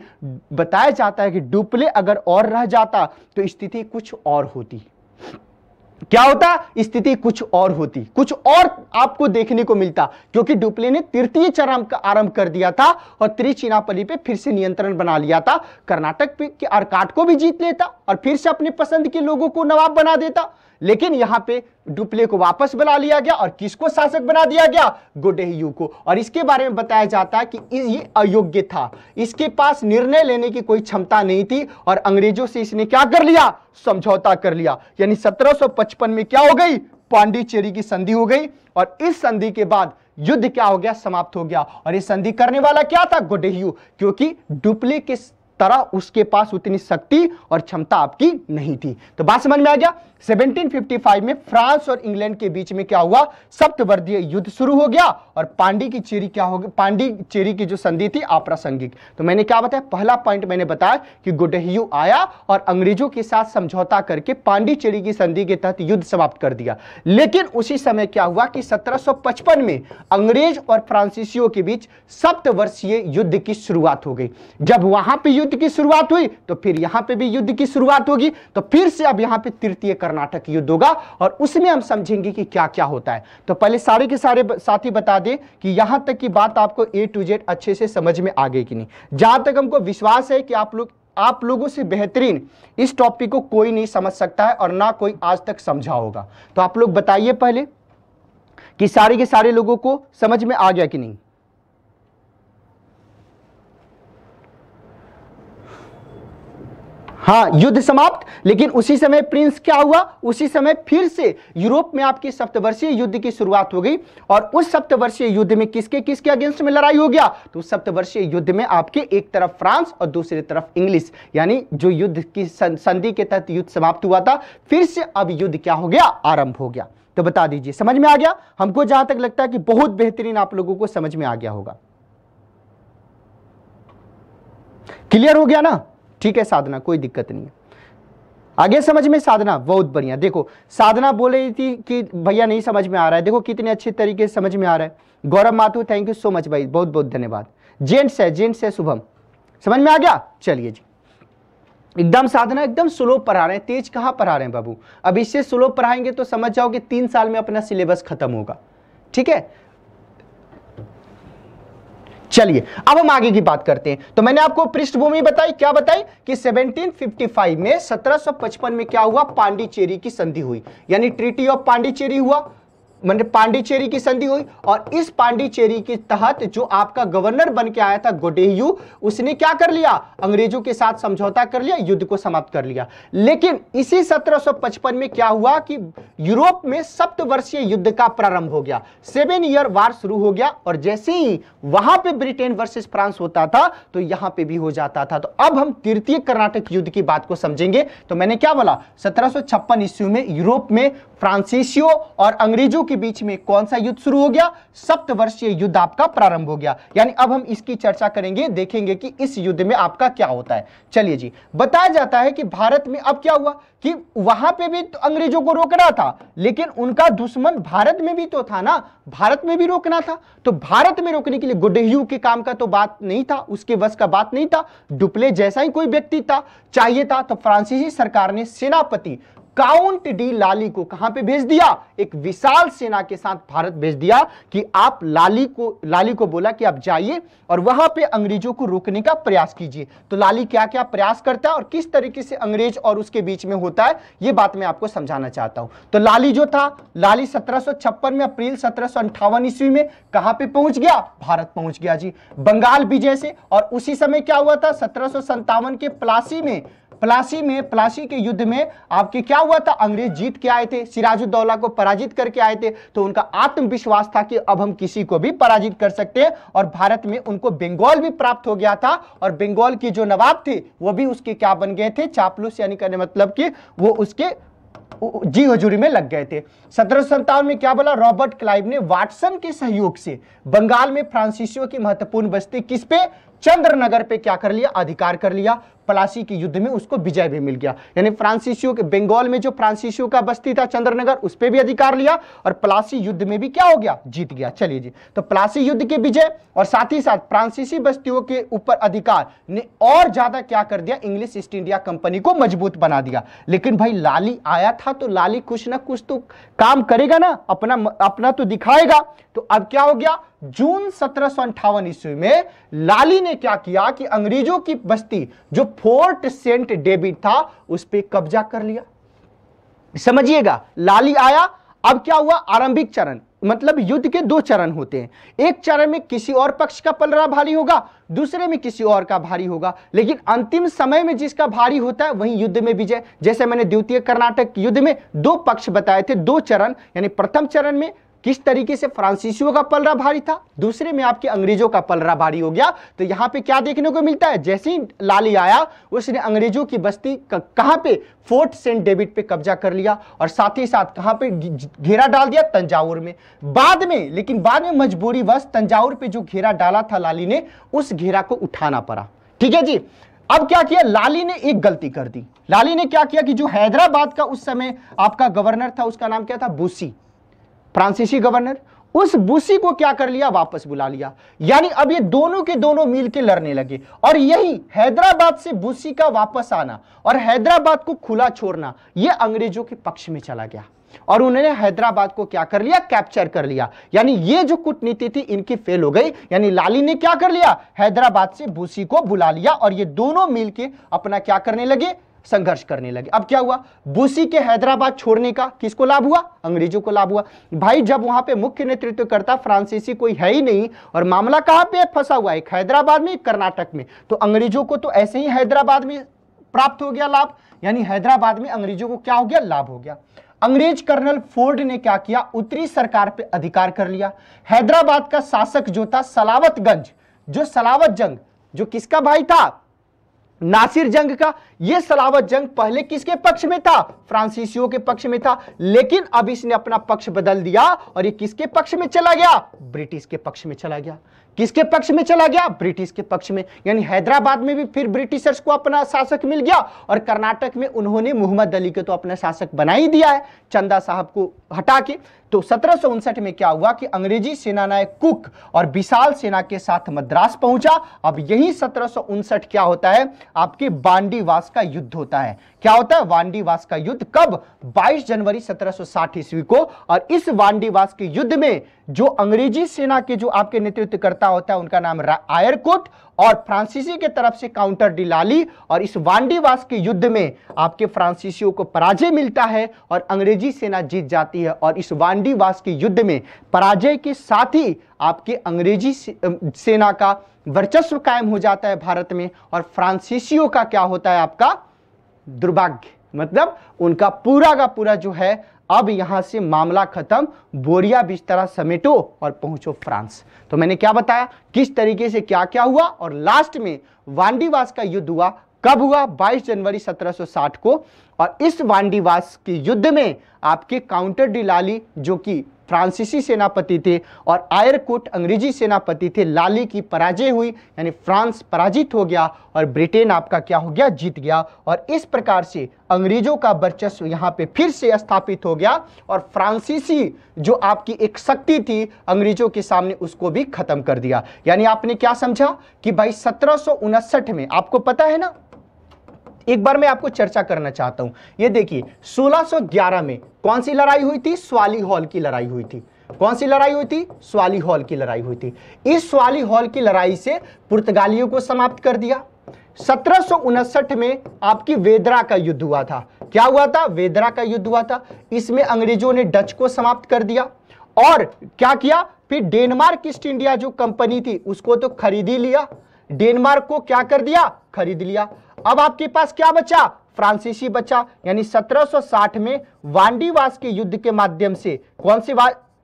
बताया जाता है कि डुप्ले अगर और रह जाता तो स्थिति कुछ और होती क्या होता स्थिति कुछ और होती कुछ और आपको देखने को मिलता क्योंकि डुपले ने तृतीय चरण का आरंभ कर दिया था और त्रिचिनापली पे फिर से नियंत्रण बना लिया था कर्नाटक के आरकाट को भी जीत लेता और फिर से अपने पसंद के लोगों को नवाब बना देता लेकिन यहां पे डुप्ले को वापस बना लिया गया और किसको शासक बना दिया गया गुडेहू को और इसके बारे में बताया जाता है कि ये अयोग्य था इसके पास निर्णय लेने की कोई क्षमता नहीं थी और अंग्रेजों से इसने क्या कर लिया समझौता कर लिया यानी 1755 में क्या हो गई पांडिचेरी की संधि हो गई और इस संधि के बाद युद्ध क्या हो गया समाप्त हो गया और यह संधि करने वाला क्या था गोडेहयू क्योंकि डुप्ले के तरह उसके पास उतनी शक्ति और क्षमता आपकी नहीं थी तो बात समझ में आ गया 1755 में फ्रांस और इंग्लैंड के बीच में क्या हुआ सप्तवर्दीय युद्ध शुरू हो गया और पांडी की चेरी क्या हो गई पांडी चेरी की जो संधि थी आप्रासंगिक तो मैंने क्या बताया पहला पॉइंट मैंने बताया कि गुडहयू आया और अंग्रेजों के साथ समझौता करके पांडिचेरी की संधि के तहत युद्ध समाप्त कर दिया लेकिन उसी समय क्या हुआ कि सत्रह में अंग्रेज और फ्रांसीसियों के बीच सप्तवर्षीय युद्ध की शुरुआत हो गई जब वहां पर युद्ध युद्ध की शुरुआत हुई तो फिर यहां पे भी युद्ध की शुरुआत होगी तो फिर से अब यहां पे तृतीय कर्नाटक युद्ध होगा और उसमें हम समझेंगे कि क्या क्या होता है तो पहले सारे के सारे साथी बता दें कि यहां तक की बात आपको ए टू जेड अच्छे से समझ में आ गई कि नहीं जहां तक हमको विश्वास है कि आप लोग आप लोगों से बेहतरीन इस टॉपिक को कोई नहीं समझ सकता है और ना कोई आज तक समझा होगा तो आप लोग बताइए पहले कि सारे के सारे लोगों को समझ में आ गया कि नहीं हाँ युद्ध समाप्त लेकिन उसी समय प्रिंस क्या हुआ उसी समय फिर से यूरोप में आपकी सप्तवर्षीय युद्ध की शुरुआत हो गई और उस सप्तवर्षीय युद्ध में किसके किसके अगेंस्ट में लड़ाई हो गया तो उस सप्तवर्षीय युद्ध में आपके एक तरफ फ्रांस और दूसरी तरफ इंग्लिश यानी जो युद्ध की संधि के तहत युद्ध समाप्त हुआ था फिर से अब युद्ध क्या हो गया आरंभ हो गया तो बता दीजिए समझ में आ गया हमको जहां तक लगता है कि बहुत बेहतरीन आप लोगों को समझ में आ गया होगा क्लियर हो गया ना ठीक है साधना कोई दिक्कत नहीं है आगे समझ में साधना बहुत बढ़िया देखो साधना बोल रही थी कि भैया नहीं समझ में आ रहा है देखो कितने अच्छे तरीके से समझ में आ रहा है Gaurav Mathur thank you so much भाई बहुत बहुत धन्यवाद जेंट्स है जेंट्स है शुभम समझ में आ गया चलिए जी एकदम साधना एकदम स्लो पढ़ा रहे हैं तेज कहाँ पढ़ा रहे हैं बाबू अब इससे स्लो पढ़ाएंगे तो समझ जाओगे तीन साल में अपना सिलेबस खत्म होगा ठीक है चलिए अब हम आगे की बात करते हैं तो मैंने आपको पृष्ठभूमि बताई क्या बताई कि 1755 में 1755 में क्या हुआ पांडिचेरी की संधि हुई यानी ट्रीटी ऑफ पांडिचेरी हुआ मैंने पांडिचेरी की संधि हुई और इस पांडिचेरी के तहत जो आपका गवर्नर बन के आया था गोडेयू उसने क्या कर लिया अंग्रेजों के साथ समझौता कर लिया युद्ध को समाप्त कर लिया लेकिन इसी 1755 में क्या हुआ कि यूरोप में सप्तवर्षीय युद्ध का प्रारंभ हो गया सेवन ईयर वार शुरू हो गया और जैसे ही वहां पर ब्रिटेन वर्सेज फ्रांस होता था तो यहां पर भी हो जाता था तो अब हम तृतीय कर्नाटक युद्ध की बात को समझेंगे तो मैंने क्या बोला सत्रह ईस्वी में यूरोप में फ्रांसीसियो और अंग्रेजों के बीच में कौन सा युद्ध शुरू हो गया सप्तवर्षीय युद्ध आपका प्रारंभ हो गया यानी अब हम इसकी चर्चा करेंगे देखेंगे कि इस युद्ध में आपका क्या होता है चलिए जी बताया जाता है कि भारत में अब क्या हुआ कि वहां पे भी तो अंग्रेजों को रोकना था लेकिन उनका दुश्मन भारत में भी तो था ना भारत में भी रोकना था तो भारत में रोकने के लिए गुडहयू के काम का तो बात नहीं था उसके वश का बात नहीं था डुपले जैसा ही कोई व्यक्ति था चाहिए था तो फ्रांसीसी सरकार ने सेनापति काउंट डी लाली को कहां पे भेज दिया एक विशाल सेना के साथ भारत भेज दिया कि आप लाली को लाली को बोला कि आप जाइए और वहां पे अंग्रेजों को रोकने का प्रयास कीजिए तो लाली क्या क्या प्रयास करता है और किस तरीके से अंग्रेज और उसके बीच में होता है यह बात मैं आपको समझाना चाहता हूं तो लाली जो था लाली सत्रह में अप्रैल सत्रह ईस्वी में कहां पर पहुंच गया भारत पहुंच गया जी बंगाल विजय से और उसी समय क्या हुआ था सत्रह के प्लासी में प्लासी में प्लासी के युद्ध में आपके क्या हुआ था अंग्रेज जीत के आए थे सिराजुद्दौला को पराजित करके आए थे तो उनका आत्मविश्वास था कि अब हम किसी को भी पराजित कर सकते हैं और भारत में उनको बंगाल भी प्राप्त हो गया था और बंगाल के जो नवाब थे वो भी उसके क्या बन गए थे चापलूस यानी कहने मतलब कि वो उसके जी हजूरी में लग गए थे सत्रह में क्या बोला रॉबर्ट क्लाइव ने वाटसन के सहयोग से बंगाल में फ्रांसीसियों की महत्वपूर्ण बस्ती किस पे चंद्रनगर पे क्या कर लिया अधिकार कर लिया प्लासी के युद्ध में उसको विजय भी मिल गया यानी फ्रांसिसियो के बंगाल में जो फ्रांसिसियो का बस्ती था चंद्रनगर उस पर भी अधिकार लिया और प्लासी युद्ध में भी क्या हो गया जीत गया चलिए जी तो प्लासी युद्ध के विजय और साथ ही साथ फ्रांसीसी बस्तियों के ऊपर अधिकार ने और ज्यादा क्या कर दिया इंग्लिश ईस्ट इंडिया कंपनी को मजबूत बना दिया लेकिन भाई लाली आया था तो लाली कुछ ना कुछ तो काम करेगा ना अपना अपना तो दिखाएगा तो अब क्या हो गया जून सत्रह ईस्वी में लाली ने क्या किया कि अंग्रेजों की बस्ती जो फोर्ट सेंट डेविड था उस पर कब्जा कर लिया समझिएगा लाली आया अब क्या हुआ आरंभिक चरण मतलब युद्ध के दो चरण होते हैं एक चरण में किसी और पक्ष का पलरा भारी होगा दूसरे में किसी और का भारी होगा लेकिन अंतिम समय में जिसका भारी होता है वही युद्ध में विजय जैसे मैंने द्वितीय कर्नाटक युद्ध में दो पक्ष बताए थे दो चरण यानी प्रथम चरण में किस तरीके से फ्रांसीसियों का पलरा भारी था दूसरे में आपके अंग्रेजों का पलरा भारी हो गया तो यहाँ पे क्या देखने को मिलता है जैसे ही लाली आया उसने अंग्रेजों की बस्ती कहाँ पे फोर्ट सेंट डेविड पे कब्जा कर लिया और साथ ही साथ कहाँ पे घेरा डाल दिया तंजावुर में बाद में लेकिन बाद में मजबूरी बस तंजावुर पे जो घेरा डाला था लाली ने उस घेरा को उठाना पड़ा ठीक है जी अब क्या किया लाली ने एक गलती कर दी लाली ने क्या किया कि जो हैदराबाद का उस समय आपका गवर्नर था उसका नाम क्या था बूसी फ्रांसीसी गवर्नर उस बुसी को क्या कर लिया वापस बुला लिया यानी अब ये दोनों के दोनों मिलके लड़ने लगे और यही हैदराबाद से बुसी का वापस आना और हैदराबाद को खुला छोड़ना ये अंग्रेजों के पक्ष में चला गया और उन्होंने हैदराबाद को क्या कर लिया कैप्चर कर लिया यानी ये जो कूटनीति थी इनकी फेल हो गई यानी लाली ने क्या कर लिया हैदराबाद से बूसी को बुला लिया और ये दोनों मिलके अपना क्या करने लगे संघर्ष करने लगे अब क्या हुआ बुसी के हैदराबाद छोड़ने का किसको लाभ हुआ अंग्रेजों को लाभ हुआ भाई जब वहां पे मुख्य करता फ्रांसीसी कोई है ही नहीं और मामला कहां पे फंसा हुआ है हैदराबाद में कर्नाटक में तो अंग्रेजों को तो ऐसे ही हैदराबाद में प्राप्त हो गया लाभ यानी हैदराबाद में अंग्रेजों को क्या हो गया लाभ हो गया अंग्रेज कर्नल फोर्ड ने क्या किया उत्तरी सरकार पर अधिकार कर लिया हैदराबाद का शासक जो था सलावतगंज जो सलावत जंग जो किसका भाई था नासिर जंग का यह सलावत जंग पहले किसके पक्ष में था फ्रांसीसियों के पक्ष में था लेकिन अब इसने अपना पक्ष बदल दिया और ये किसके पक्ष में चला गया ब्रिटिश के पक्ष में चला गया किसके पक्ष में चला गया ब्रिटिश के पक्ष में यानी हैदराबाद में भी फिर ब्रिटिशर्स को अपना शासक मिल गया और कर्नाटक में उन्होंने मोहम्मद अली को तो अपना शासक बना ही दिया है चंदा साहब को हटा के तो सत्रह में क्या हुआ कि अंग्रेजी सेनानायक कुक और विशाल सेना के साथ मद्रास पहुंचा अब यही सत्रह क्या होता है आपके बांडीवास का युद्ध होता है क्या होता है वांडीवास का युद्ध कब 22 जनवरी 1760 ईस्वी को और इस वांडीवास के युद्ध में जो अंग्रेजी सेना के जो आपके नेतृत्व करता होता है उनका नाम आयरकोट और फ्रांसीसी के तरफ से काउंटर डिलाली और इस वांडीवास के युद्ध में आपके फ्रांसीसियों को पराजय मिलता है और अंग्रेजी सेना जीत जाती है और इस वांडीवास के युद्ध में पराजय के साथ ही आपके अंग्रेजी सेना का वर्चस्व कायम हो जाता है भारत में और फ्रांसीसियों का क्या होता है आपका दुर्भाग्य मतलब उनका पूरा का पूरा जो है अब यहां से मामला खत्म बोरिया बिस्तरा समेटो और पहुंचो फ्रांस तो मैंने क्या बताया किस तरीके से क्या क्या हुआ और लास्ट में वांडीवास का युद्ध हुआ कब हुआ 22 जनवरी 1760 को और इस वांडीवास के युद्ध में आपके काउंटर डिलाली जो कि फ्रांसीसी सेनापति थे और आयरकुट अंग्रेजी सेनापति थे लाली की पराजय हुई यानी फ्रांस पराजित हो गया और ब्रिटेन आपका क्या हो गया जीत गया और इस प्रकार से अंग्रेजों का वर्चस्व यहाँ पे फिर से स्थापित हो गया और फ्रांसीसी जो आपकी एक शक्ति थी अंग्रेजों के सामने उसको भी खत्म कर दिया यानी आपने क्या समझा कि भाई सत्रह में आपको पता है ना एक बार मैं आपको चर्चा करना चाहता हूं ये देखिए 1611 में कौन सी लड़ाई हुई थी स्वाली हॉल की लड़ाई हुई थी कौन सी लड़ाई हुई थी स्वाली हॉल की लड़ाई हुई थी इस स्वाली हॉल की लड़ाई से पुर्तगालियों को समाप्त कर दिया सत्रह में आपकी वेदरा का युद्ध हुआ था क्या हुआ था वेदरा का युद्ध हुआ था इसमें अंग्रेजों ने डच को समाप्त कर दिया और क्या किया फिर डेनमार्क ईस्ट इंडिया जो कंपनी थी उसको तो खरीद ही लिया डेनमार्क को क्या कर दिया खरीद लिया अब आपके पास क्या बचा फ्रांसीसी बचा यानी 1760 में वांडीवास के युद्ध के माध्यम से कौन से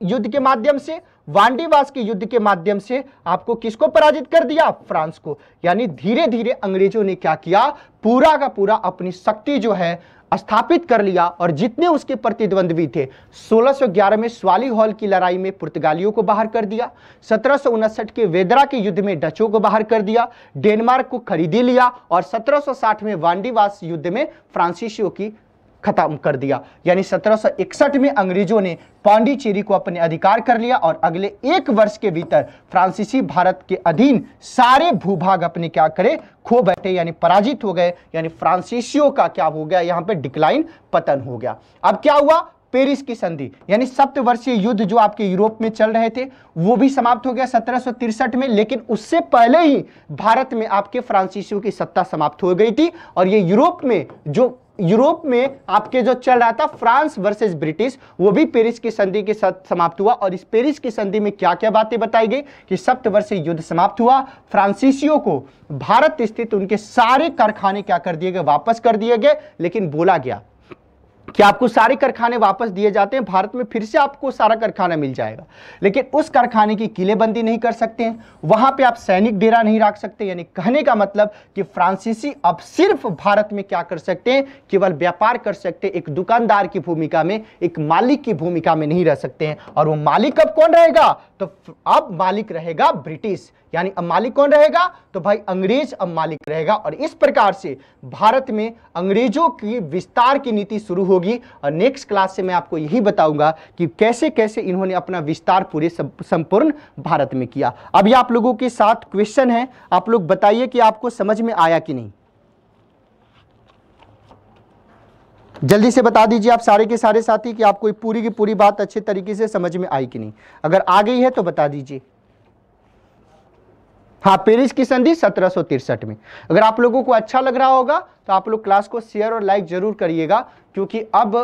युद्ध के माध्यम से वांडीवास के युद्ध के माध्यम से आपको किसको पराजित कर दिया फ्रांस को यानी धीरे धीरे अंग्रेजों ने क्या किया पूरा का पूरा अपनी शक्ति जो है स्थापित कर लिया और जितने उसके प्रतिद्वंद्वी थे 1611 में स्वाली हॉल की लड़ाई में पुर्तगालियों को बाहर कर दिया सत्रह के वेदरा के युद्ध में डचों को बाहर कर दिया डेनमार्क को खरीदी लिया और 1760 में वांडीवास युद्ध में फ्रांसिसियों की खत्म कर दिया यानी 1761 में अंग्रेजों ने पांडिचेरी को अपने अधिकार कर लिया और अगले एक वर्ष के भीतर फ्रांसीसी भारत के अधीन सारे भूभाग अपने क्या करे खो बैठे यानी पराजित हो गए यानी फ्रांसीसियों का क्या हो गया यहां पे डिक्लाइन पतन हो गया अब क्या हुआ पेरिस की संधि यानी सप्तवर्षीय युद्ध जो आपके यूरोप में चल रहे थे वो भी समाप्त हो गया सत्रह में लेकिन उससे पहले ही भारत में आपके फ्रांसीसियों की सत्ता समाप्त हो गई थी और ये यूरोप में जो यूरोप में आपके जो चल रहा था फ्रांस वर्सेस ब्रिटिश वो भी पेरिस की संधि के साथ समाप्त हुआ और इस पेरिस की संधि में क्या क्या बातें बताई गई कि सप्तवर्षीय युद्ध समाप्त हुआ फ्रांसीसियों को भारत स्थित उनके सारे कारखाने क्या कर दिए गए वापस कर दिए गए लेकिन बोला गया कि आपको सारे कारखाने वापस दिए जाते हैं भारत में फिर से आपको सारा कारखाना मिल जाएगा लेकिन उस कारखाने की किलेबंदी नहीं कर सकते हैं वहां पे आप सैनिक डेरा नहीं रख सकते यानी कहने का मतलब कि फ्रांसीसी अब सिर्फ भारत में क्या कर सकते हैं केवल व्यापार कर सकते हैं एक दुकानदार की भूमिका में एक मालिक की भूमिका में नहीं रह सकते हैं और वो मालिक अब कौन रहेगा तो अब मालिक रहेगा ब्रिटिश यानी अब मालिक कौन रहेगा तो भाई अंग्रेज अब मालिक रहेगा और इस प्रकार से भारत में अंग्रेजों की विस्तार की नीति शुरू होगी और नेक्स्ट क्लास से मैं आपको यही बताऊंगा कि कैसे कैसे इन्होंने अपना विस्तार पूरे संपूर्ण भारत में किया अभी आप लोगों के साथ क्वेश्चन है आप लोग बताइए कि आपको समझ में आया कि नहीं जल्दी से बता दीजिए आप सारे के सारे साथी कि आपको पूरी की पूरी बात अच्छे तरीके से समझ में आई कि नहीं अगर आ गई है तो बता दीजिए हाँ पेरिस की संधि सत्रह में अगर आप लोगों को अच्छा लग रहा होगा तो आप लोग क्लास को शेयर और लाइक ज़रूर करिएगा क्योंकि अब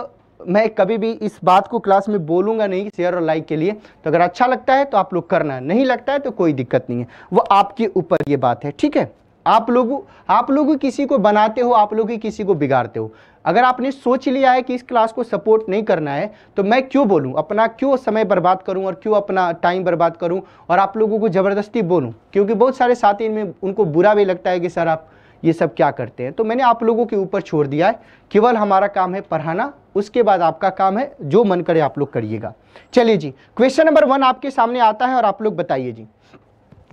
मैं कभी भी इस बात को क्लास में बोलूंगा नहीं शेयर और लाइक के लिए तो अगर अच्छा लगता है तो आप लोग करना नहीं लगता है तो कोई दिक्कत नहीं है वो आपके ऊपर ये बात है ठीक है आप लोग आप लोग किसी को बनाते हो आप लोग ही किसी को बिगाड़ते हो अगर आपने सोच लिया है कि इस क्लास को सपोर्ट नहीं करना है तो मैं क्यों बोलूँ अपना क्यों समय बर्बाद करूँ और क्यों अपना टाइम बर्बाद करूँ और आप लोगों को ज़बरदस्ती बोलूँ क्योंकि बहुत सारे साथी इनमें उनको बुरा भी लगता है कि सर आप ये सब क्या करते हैं तो मैंने आप लोगों के ऊपर छोड़ दिया है केवल हमारा काम है पढ़ाना उसके बाद आपका काम है जो मन करे आप लोग करिएगा चलिए जी क्वेश्चन नंबर वन आपके सामने आता है और आप लोग बताइए जी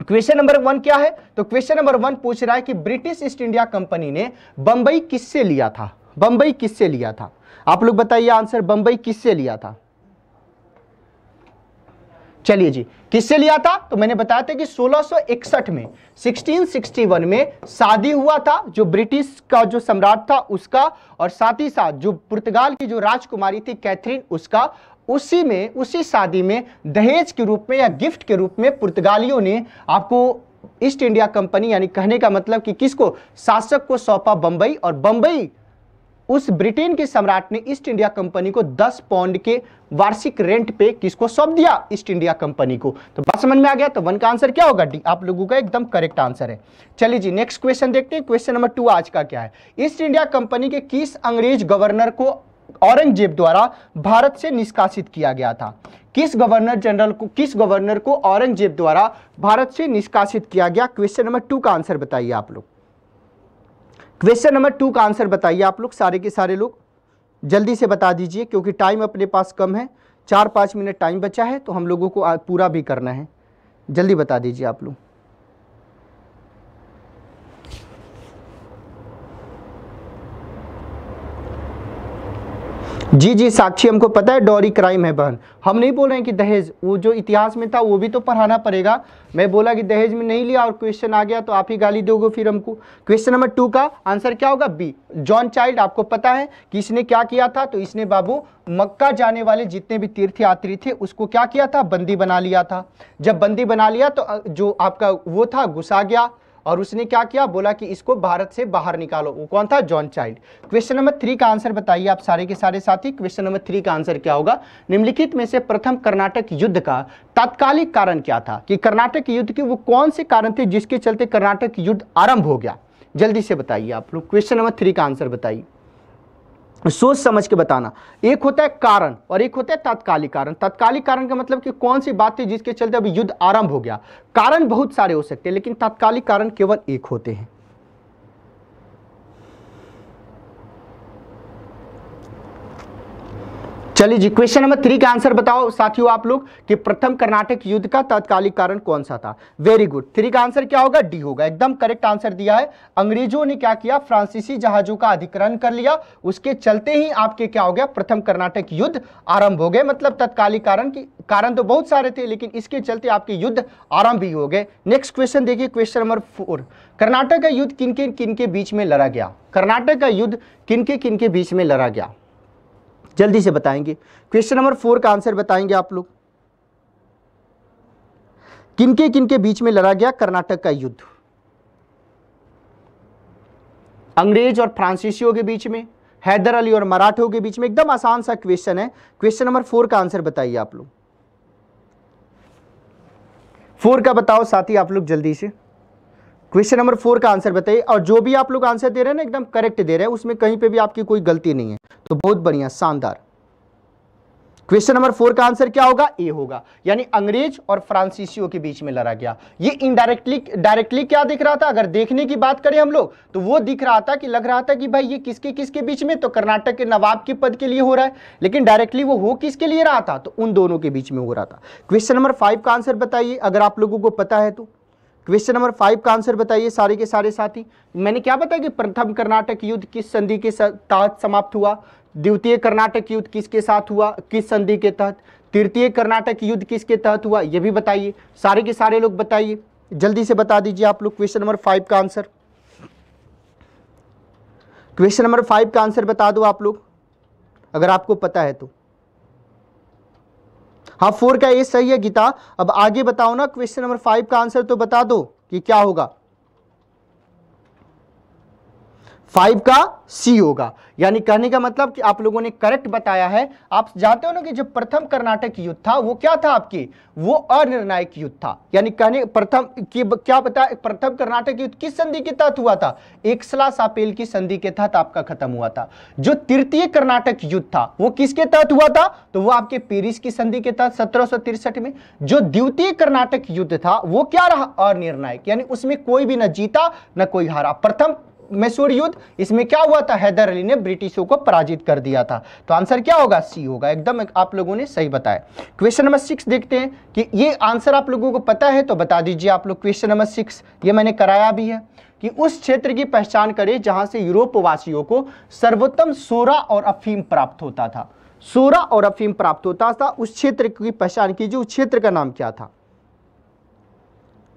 क्वेश्चन नंबर वन क्या है तो क्वेश्चन नंबर वन पूछ रहा है कि ब्रिटिश ईस्ट इंडिया कंपनी ने बंबई किससे लिया था बंबई किससे लिया था आप लोग बताइए आंसर बंबई किससे लिया था चलिए जी किससे लिया था तो मैंने बताया था कि 1661 में 1661 में शादी हुआ था जो ब्रिटिश का जो सम्राट था उसका और साथ ही साथ जो पुर्तगाल की जो राजकुमारी थी कैथरीन उसका उसी में उसी शादी में दहेज के रूप में या गिफ्ट के रूप में पुर्तगालियों ने आपको ईस्ट इंडिया कंपनी यानी कहने का मतलब कि किसको शासक को सौंपा बंबई और बंबई उस ब्रिटेन के सम्राट ने ईस्ट इंडिया कंपनी को 10 पौंड के वार्षिक रेंट पे किसको सौंप दिया ईस्ट इंडिया कंपनी को तो बात समझ में आ गया तो वन का आंसर क्या होगा डी आप लोगों का एकदम करेक्ट आंसर है चलिए जी नेक्स्ट क्वेश्चन देखते हैं क्वेश्चन नंबर टू आज का क्या है ईस्ट इंडिया कंपनी के किस अंग्रेज गवर्नर को औरंगजेब द्वारा भारत से निष्कासित किया गया था किस गवर्नर जनरल को किस गवर्नर को औरंगजेब द्वारा भारत से निष्कासित किया गया क्वेश्चन नंबर टू का आंसर बताइए आप लोग क्वेश्चन नंबर टू का आंसर बताइए आप लोग सारे के सारे लोग जल्दी से बता दीजिए क्योंकि टाइम अपने पास कम है चार पाँच मिनट टाइम बचा है तो हम लोगों को पूरा भी करना है जल्दी बता दीजिए आप लोग जी जी साक्षी हमको पता है डॉरी क्राइम है बहन हम नहीं बोल रहे हैं कि दहेज वो जो इतिहास में था वो भी तो पढ़ाना पड़ेगा मैं बोला कि दहेज में नहीं लिया और क्वेश्चन आ गया तो आप ही गाली दोगे फिर हमको क्वेश्चन नंबर टू का आंसर क्या होगा बी जॉन चाइल्ड आपको पता है कि इसने क्या किया था तो इसने बाबू मक्का जाने वाले जितने भी तीर्थ यात्री थे उसको क्या किया था बंदी बना लिया था जब बंदी बना लिया तो जो आपका वो था घुसा गया और उसने क्या किया बोला कि इसको भारत से बाहर निकालो वो कौन था John Child question number three का आंसर बताइए आप सारे के सारे साथी क्वेश्चन नंबर थ्री का आंसर क्या होगा निम्नलिखित में से प्रथम कर्नाटक युद्ध का तात्कालिक कारण क्या था कि कर्नाटक युद्ध के वो कौन से कारण थे जिसके चलते कर्नाटक युद्ध आरंभ हो गया जल्दी से बताइए आप लोग क्वेश्चन नंबर थ्री का आंसर बताइए सोच समझ के बताना एक होता है कारण और एक होता है तात्कालिक कारण तात्कालिक कारण का मतलब कि कौन सी बात थी जिसके चलते अभी युद्ध आरंभ हो गया कारण बहुत सारे हो सकते हैं लेकिन तात्कालिक कारण केवल एक होते हैं चलिए जी क्वेश्चन नंबर थ्री का आंसर बताओ साथियों आप लोग कि प्रथम कर्नाटक युद्ध का तत्कालिक कारण कौन सा था वेरी गुड थ्री का आंसर क्या होगा डी होगा एकदम करेक्ट आंसर दिया है अंग्रेजों ने क्या किया फ्रांसीसी जहाजों का अधिकरण कर लिया उसके चलते ही आपके क्या हो गया प्रथम कर्नाटक युद्ध आरंभ हो गए मतलब तत्कालिक कारण की कारण तो बहुत सारे थे लेकिन इसके चलते आपके युद्ध आरंभ ही हो गए नेक्स्ट क्वेश्चन देखिए क्वेश्चन नंबर फोर कर्नाटक का युद्ध किन किन किन के बीच में लड़ा गया कर्नाटक का युद्ध किन के किन के बीच में लड़ा गया जल्दी से बताएंगे क्वेश्चन नंबर फोर का आंसर बताएंगे आप लोग किनके किनके बीच में लड़ा गया कर्नाटक का युद्ध अंग्रेज और फ्रांसीसियों के बीच में हैदर अली और मराठों के बीच में एकदम आसान सा क्वेश्चन है क्वेश्चन नंबर फोर का आंसर बताइए आप लोग फोर का बताओ साथी आप लोग जल्दी से क्वेश्चन नंबर फोर का आंसर बताइए और जो भी आप लोग आंसर दे रहे हैं ना एकदम करेक्ट दे रहे हैं उसमें कहीं पे भी आपकी कोई गलती नहीं है तो बहुत बढ़िया शानदार क्वेश्चन नंबर फोर का आंसर क्या होगा ए होगा यानी अंग्रेज और फ्रांसीसियों के बीच में लड़ा गया ये इनडायरेक्टली डायरेक्टली क्या दिख रहा था अगर देखने की बात करें हम लोग तो वो दिख रहा था कि लग रहा था कि भाई ये किसके किसके बीच में तो कर्नाटक के नवाब के पद के लिए हो रहा है लेकिन डायरेक्टली वो हो किसके लिए रहा था तो उन दोनों के बीच में हो रहा था क्वेश्चन नंबर फाइव का आंसर बताइए अगर आप लोगों को पता है तो क्वेश्चन नंबर फाइव का आंसर बताइए सारे के सारे साथी मैंने क्या बताया कि प्रथम कर्नाटक युद्ध किस संधि के तहत समाप्त हुआ द्वितीय कर्नाटक युद्ध किसके साथ हुआ किस संधि के तहत तृतीय कर्नाटक युद्ध किसके तहत हुआ यह भी बताइए सारे के सारे लोग बताइए जल्दी से बता दीजिए आप लोग क्वेश्चन नंबर फाइव का आंसर क्वेश्चन नंबर फाइव का आंसर बता दो आप लोग अगर आपको पता है तो हाँ फोर का ए सही है गीता अब आगे बताओ ना क्वेश्चन नंबर फाइव का आंसर तो बता दो कि क्या होगा फाइव का सी होगा यानी कहने का मतलब कि आप लोगों ने करेक्ट बताया है आप जानते हो ना कि जो प्रथम कर्नाटक युद्ध था वो क्या था आपकी वो अनिर्णायक युद्ध था यानी कहने प्रथम क्या बताया प्रथम कर्नाटक युद्ध किस संधि के तहत हुआ था एकसला सापेल की संधि के तहत आपका खत्म हुआ था जो तृतीय कर्नाटक युद्ध था वो किसके तहत हुआ था तो वो आपके पेरिस की संधि के तहत सत्रह में जो द्वितीय कर्नाटक युद्ध था वो क्या रहा अनिर्णायक यानी उसमें कोई भी ना जीता ना कोई हारा प्रथम मैसूर युद्ध इसमें क्या हुआ था हैदर अली ने ब्रिटिशों को पराजित कर दिया था तो आंसर क्या होगा सी होगा एकदम आप लोगों ने सही बताया क्वेश्चन नंबर सिक्स देखते हैं कि ये आंसर आप लोगों को पता है तो बता दीजिए आप लोग क्वेश्चन नंबर सिक्स ये मैंने कराया भी है कि उस क्षेत्र की पहचान करें जहां से यूरोप वासियों को सर्वोत्तम सोरा और अफीम प्राप्त होता था सोरा और अफीम प्राप्त होता था उस क्षेत्र की पहचान कीजिए उस क्षेत्र का नाम क्या था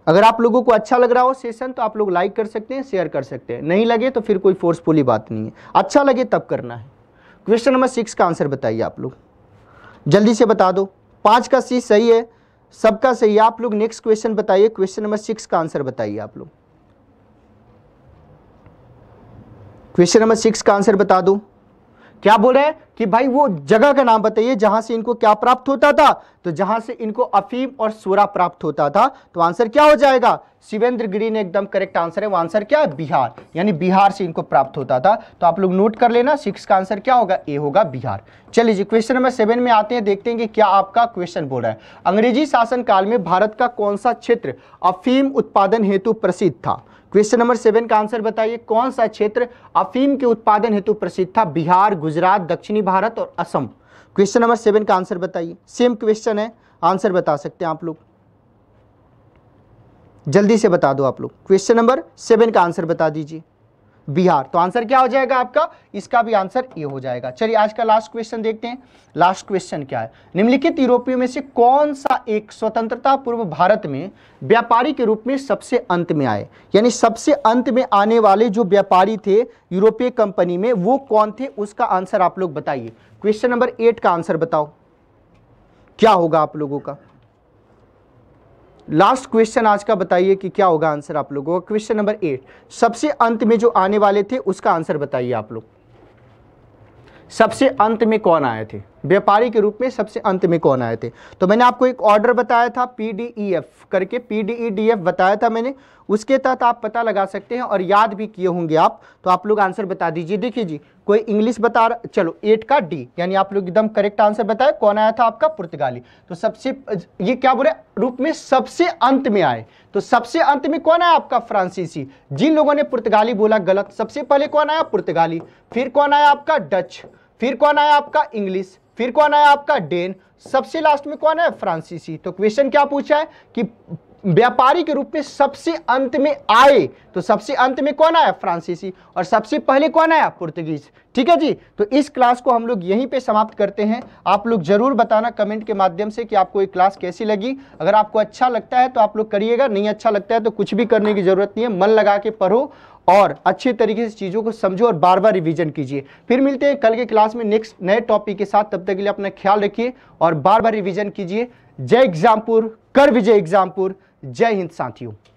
अगर आप लोगों को अच्छा लग रहा हो सेशन तो आप लोग लाइक कर सकते हैं शेयर कर सकते हैं नहीं लगे तो फिर कोई फोर्सफुली बात नहीं है अच्छा लगे तब करना है क्वेश्चन नंबर सिक्स का आंसर बताइए आप लोग जल्दी से बता दो पाँच का सी सही है सबका सही है आप लोग नेक्स्ट क्वेश्चन बताइए क्वेश्चन नंबर सिक्स का आंसर बताइए आप लोग क्वेश्चन नंबर सिक्स का आंसर बता दो क्या बोल रहे हैं कि भाई वो जगह का नाम बताइए जहां से इनको क्या प्राप्त होता था तो जहां से इनको अफीम और सोरा प्राप्त होता था तो आंसर क्या हो जाएगा शिवेंद्र गिरी ने एकदम करेक्ट आंसर है वो आंसर क्या है बिहार यानी बिहार से इनको प्राप्त होता था तो आप लोग नोट कर लेना सिक्स का आंसर क्या होगा ए होगा बिहार चलिए जी क्वेश्चन नंबर सेवन में आते हैं देखते हैं कि क्या आपका क्वेश्चन बोल रहा है अंग्रेजी शासन काल में भारत का कौन सा क्षेत्र अफीम उत्पादन हेतु प्रसिद्ध था क्वेश्चन नंबर सेवन का आंसर बताइए कौन सा क्षेत्र अफीम के उत्पादन हेतु प्रसिद्ध था बिहार गुजरात दक्षिणी भारत और असम क्वेश्चन नंबर सेवन का आंसर बताइए सेम क्वेश्चन है आंसर बता सकते हैं आप लोग जल्दी से बता दो आप लोग क्वेश्चन नंबर सेवन का आंसर बता दीजिए बिहार तो आंसर क्या हो जाएगा आपका इसका भी आंसर ये हो जाएगा चलिए आज का लास्ट क्वेश्चन देखते हैं लास्ट क्वेश्चन क्या है निम्नलिखित यूरोपियों में से कौन सा एक स्वतंत्रता पूर्व भारत में व्यापारी के रूप में सबसे अंत में आए यानी सबसे अंत में आने वाले जो व्यापारी थे यूरोपीय कंपनी में वो कौन थे उसका आंसर आप लोग बताइए क्वेश्चन नंबर एट का आंसर बताओ क्या होगा आप लोगों का लास्ट क्वेश्चन आज का बताइए कि क्या होगा आंसर आप लोगों का क्वेश्चन नंबर एट सबसे अंत में जो आने वाले थे उसका आंसर बताइए आप लोग सबसे अंत में कौन आए थे व्यापारी के रूप में सबसे अंत में कौन आए थे तो मैंने आपको एक ऑर्डर बताया था पीडीईएफ e करके पीडीईडीएफ e e बताया था मैंने उसके तहत आप पता लगा सकते हैं और याद भी किए होंगे आप तो आप लोग आंसर बता दीजिए देखिए जी कोई इंग्लिश बता रहा चलो एट का डी यानी आप लोग एकदम करेक्ट आंसर बताए कौन आया था आपका पुर्तगाली तो सबसे ये क्या बोले रूप में सबसे अंत में आए तो सबसे अंत में कौन आया आपका फ्रांसीसी जिन लोगों ने पुर्तगाली बोला गलत सबसे पहले कौन आया पुर्तगाली फिर कौन आया आपका डच फिर कौन आया आपका इंग्लिश फिर कौन आया आपका डेन सबसे लास्ट में कौन है फ्रांसीसी तो क्वेश्चन क्या पूछा है कि व्यापारी के रूप में सबसे अंत में आए तो सबसे अंत में कौन आया फ्रांसीसी और सबसे पहले कौन आया पुर्तगीज ठीक है जी तो इस क्लास को हम लोग यहीं पे समाप्त करते हैं आप लोग जरूर बताना कमेंट के माध्यम से कि आपको ये क्लास कैसी लगी अगर आपको अच्छा लगता है तो आप लोग करिएगा नहीं अच्छा लगता है तो कुछ भी करने की ज़रूरत नहीं है मन लगा के पढ़ो और अच्छे तरीके से चीज़ों को समझो और बार बार रिवीजन कीजिए फिर मिलते हैं कल के क्लास में नेक्स्ट नए टॉपिक के साथ तब तक के लिए अपना ख्याल रखिए और बार बार रिवीजन कीजिए जय एग्जामपुर कर विजय एग्जामपुर जय हिंद साथियों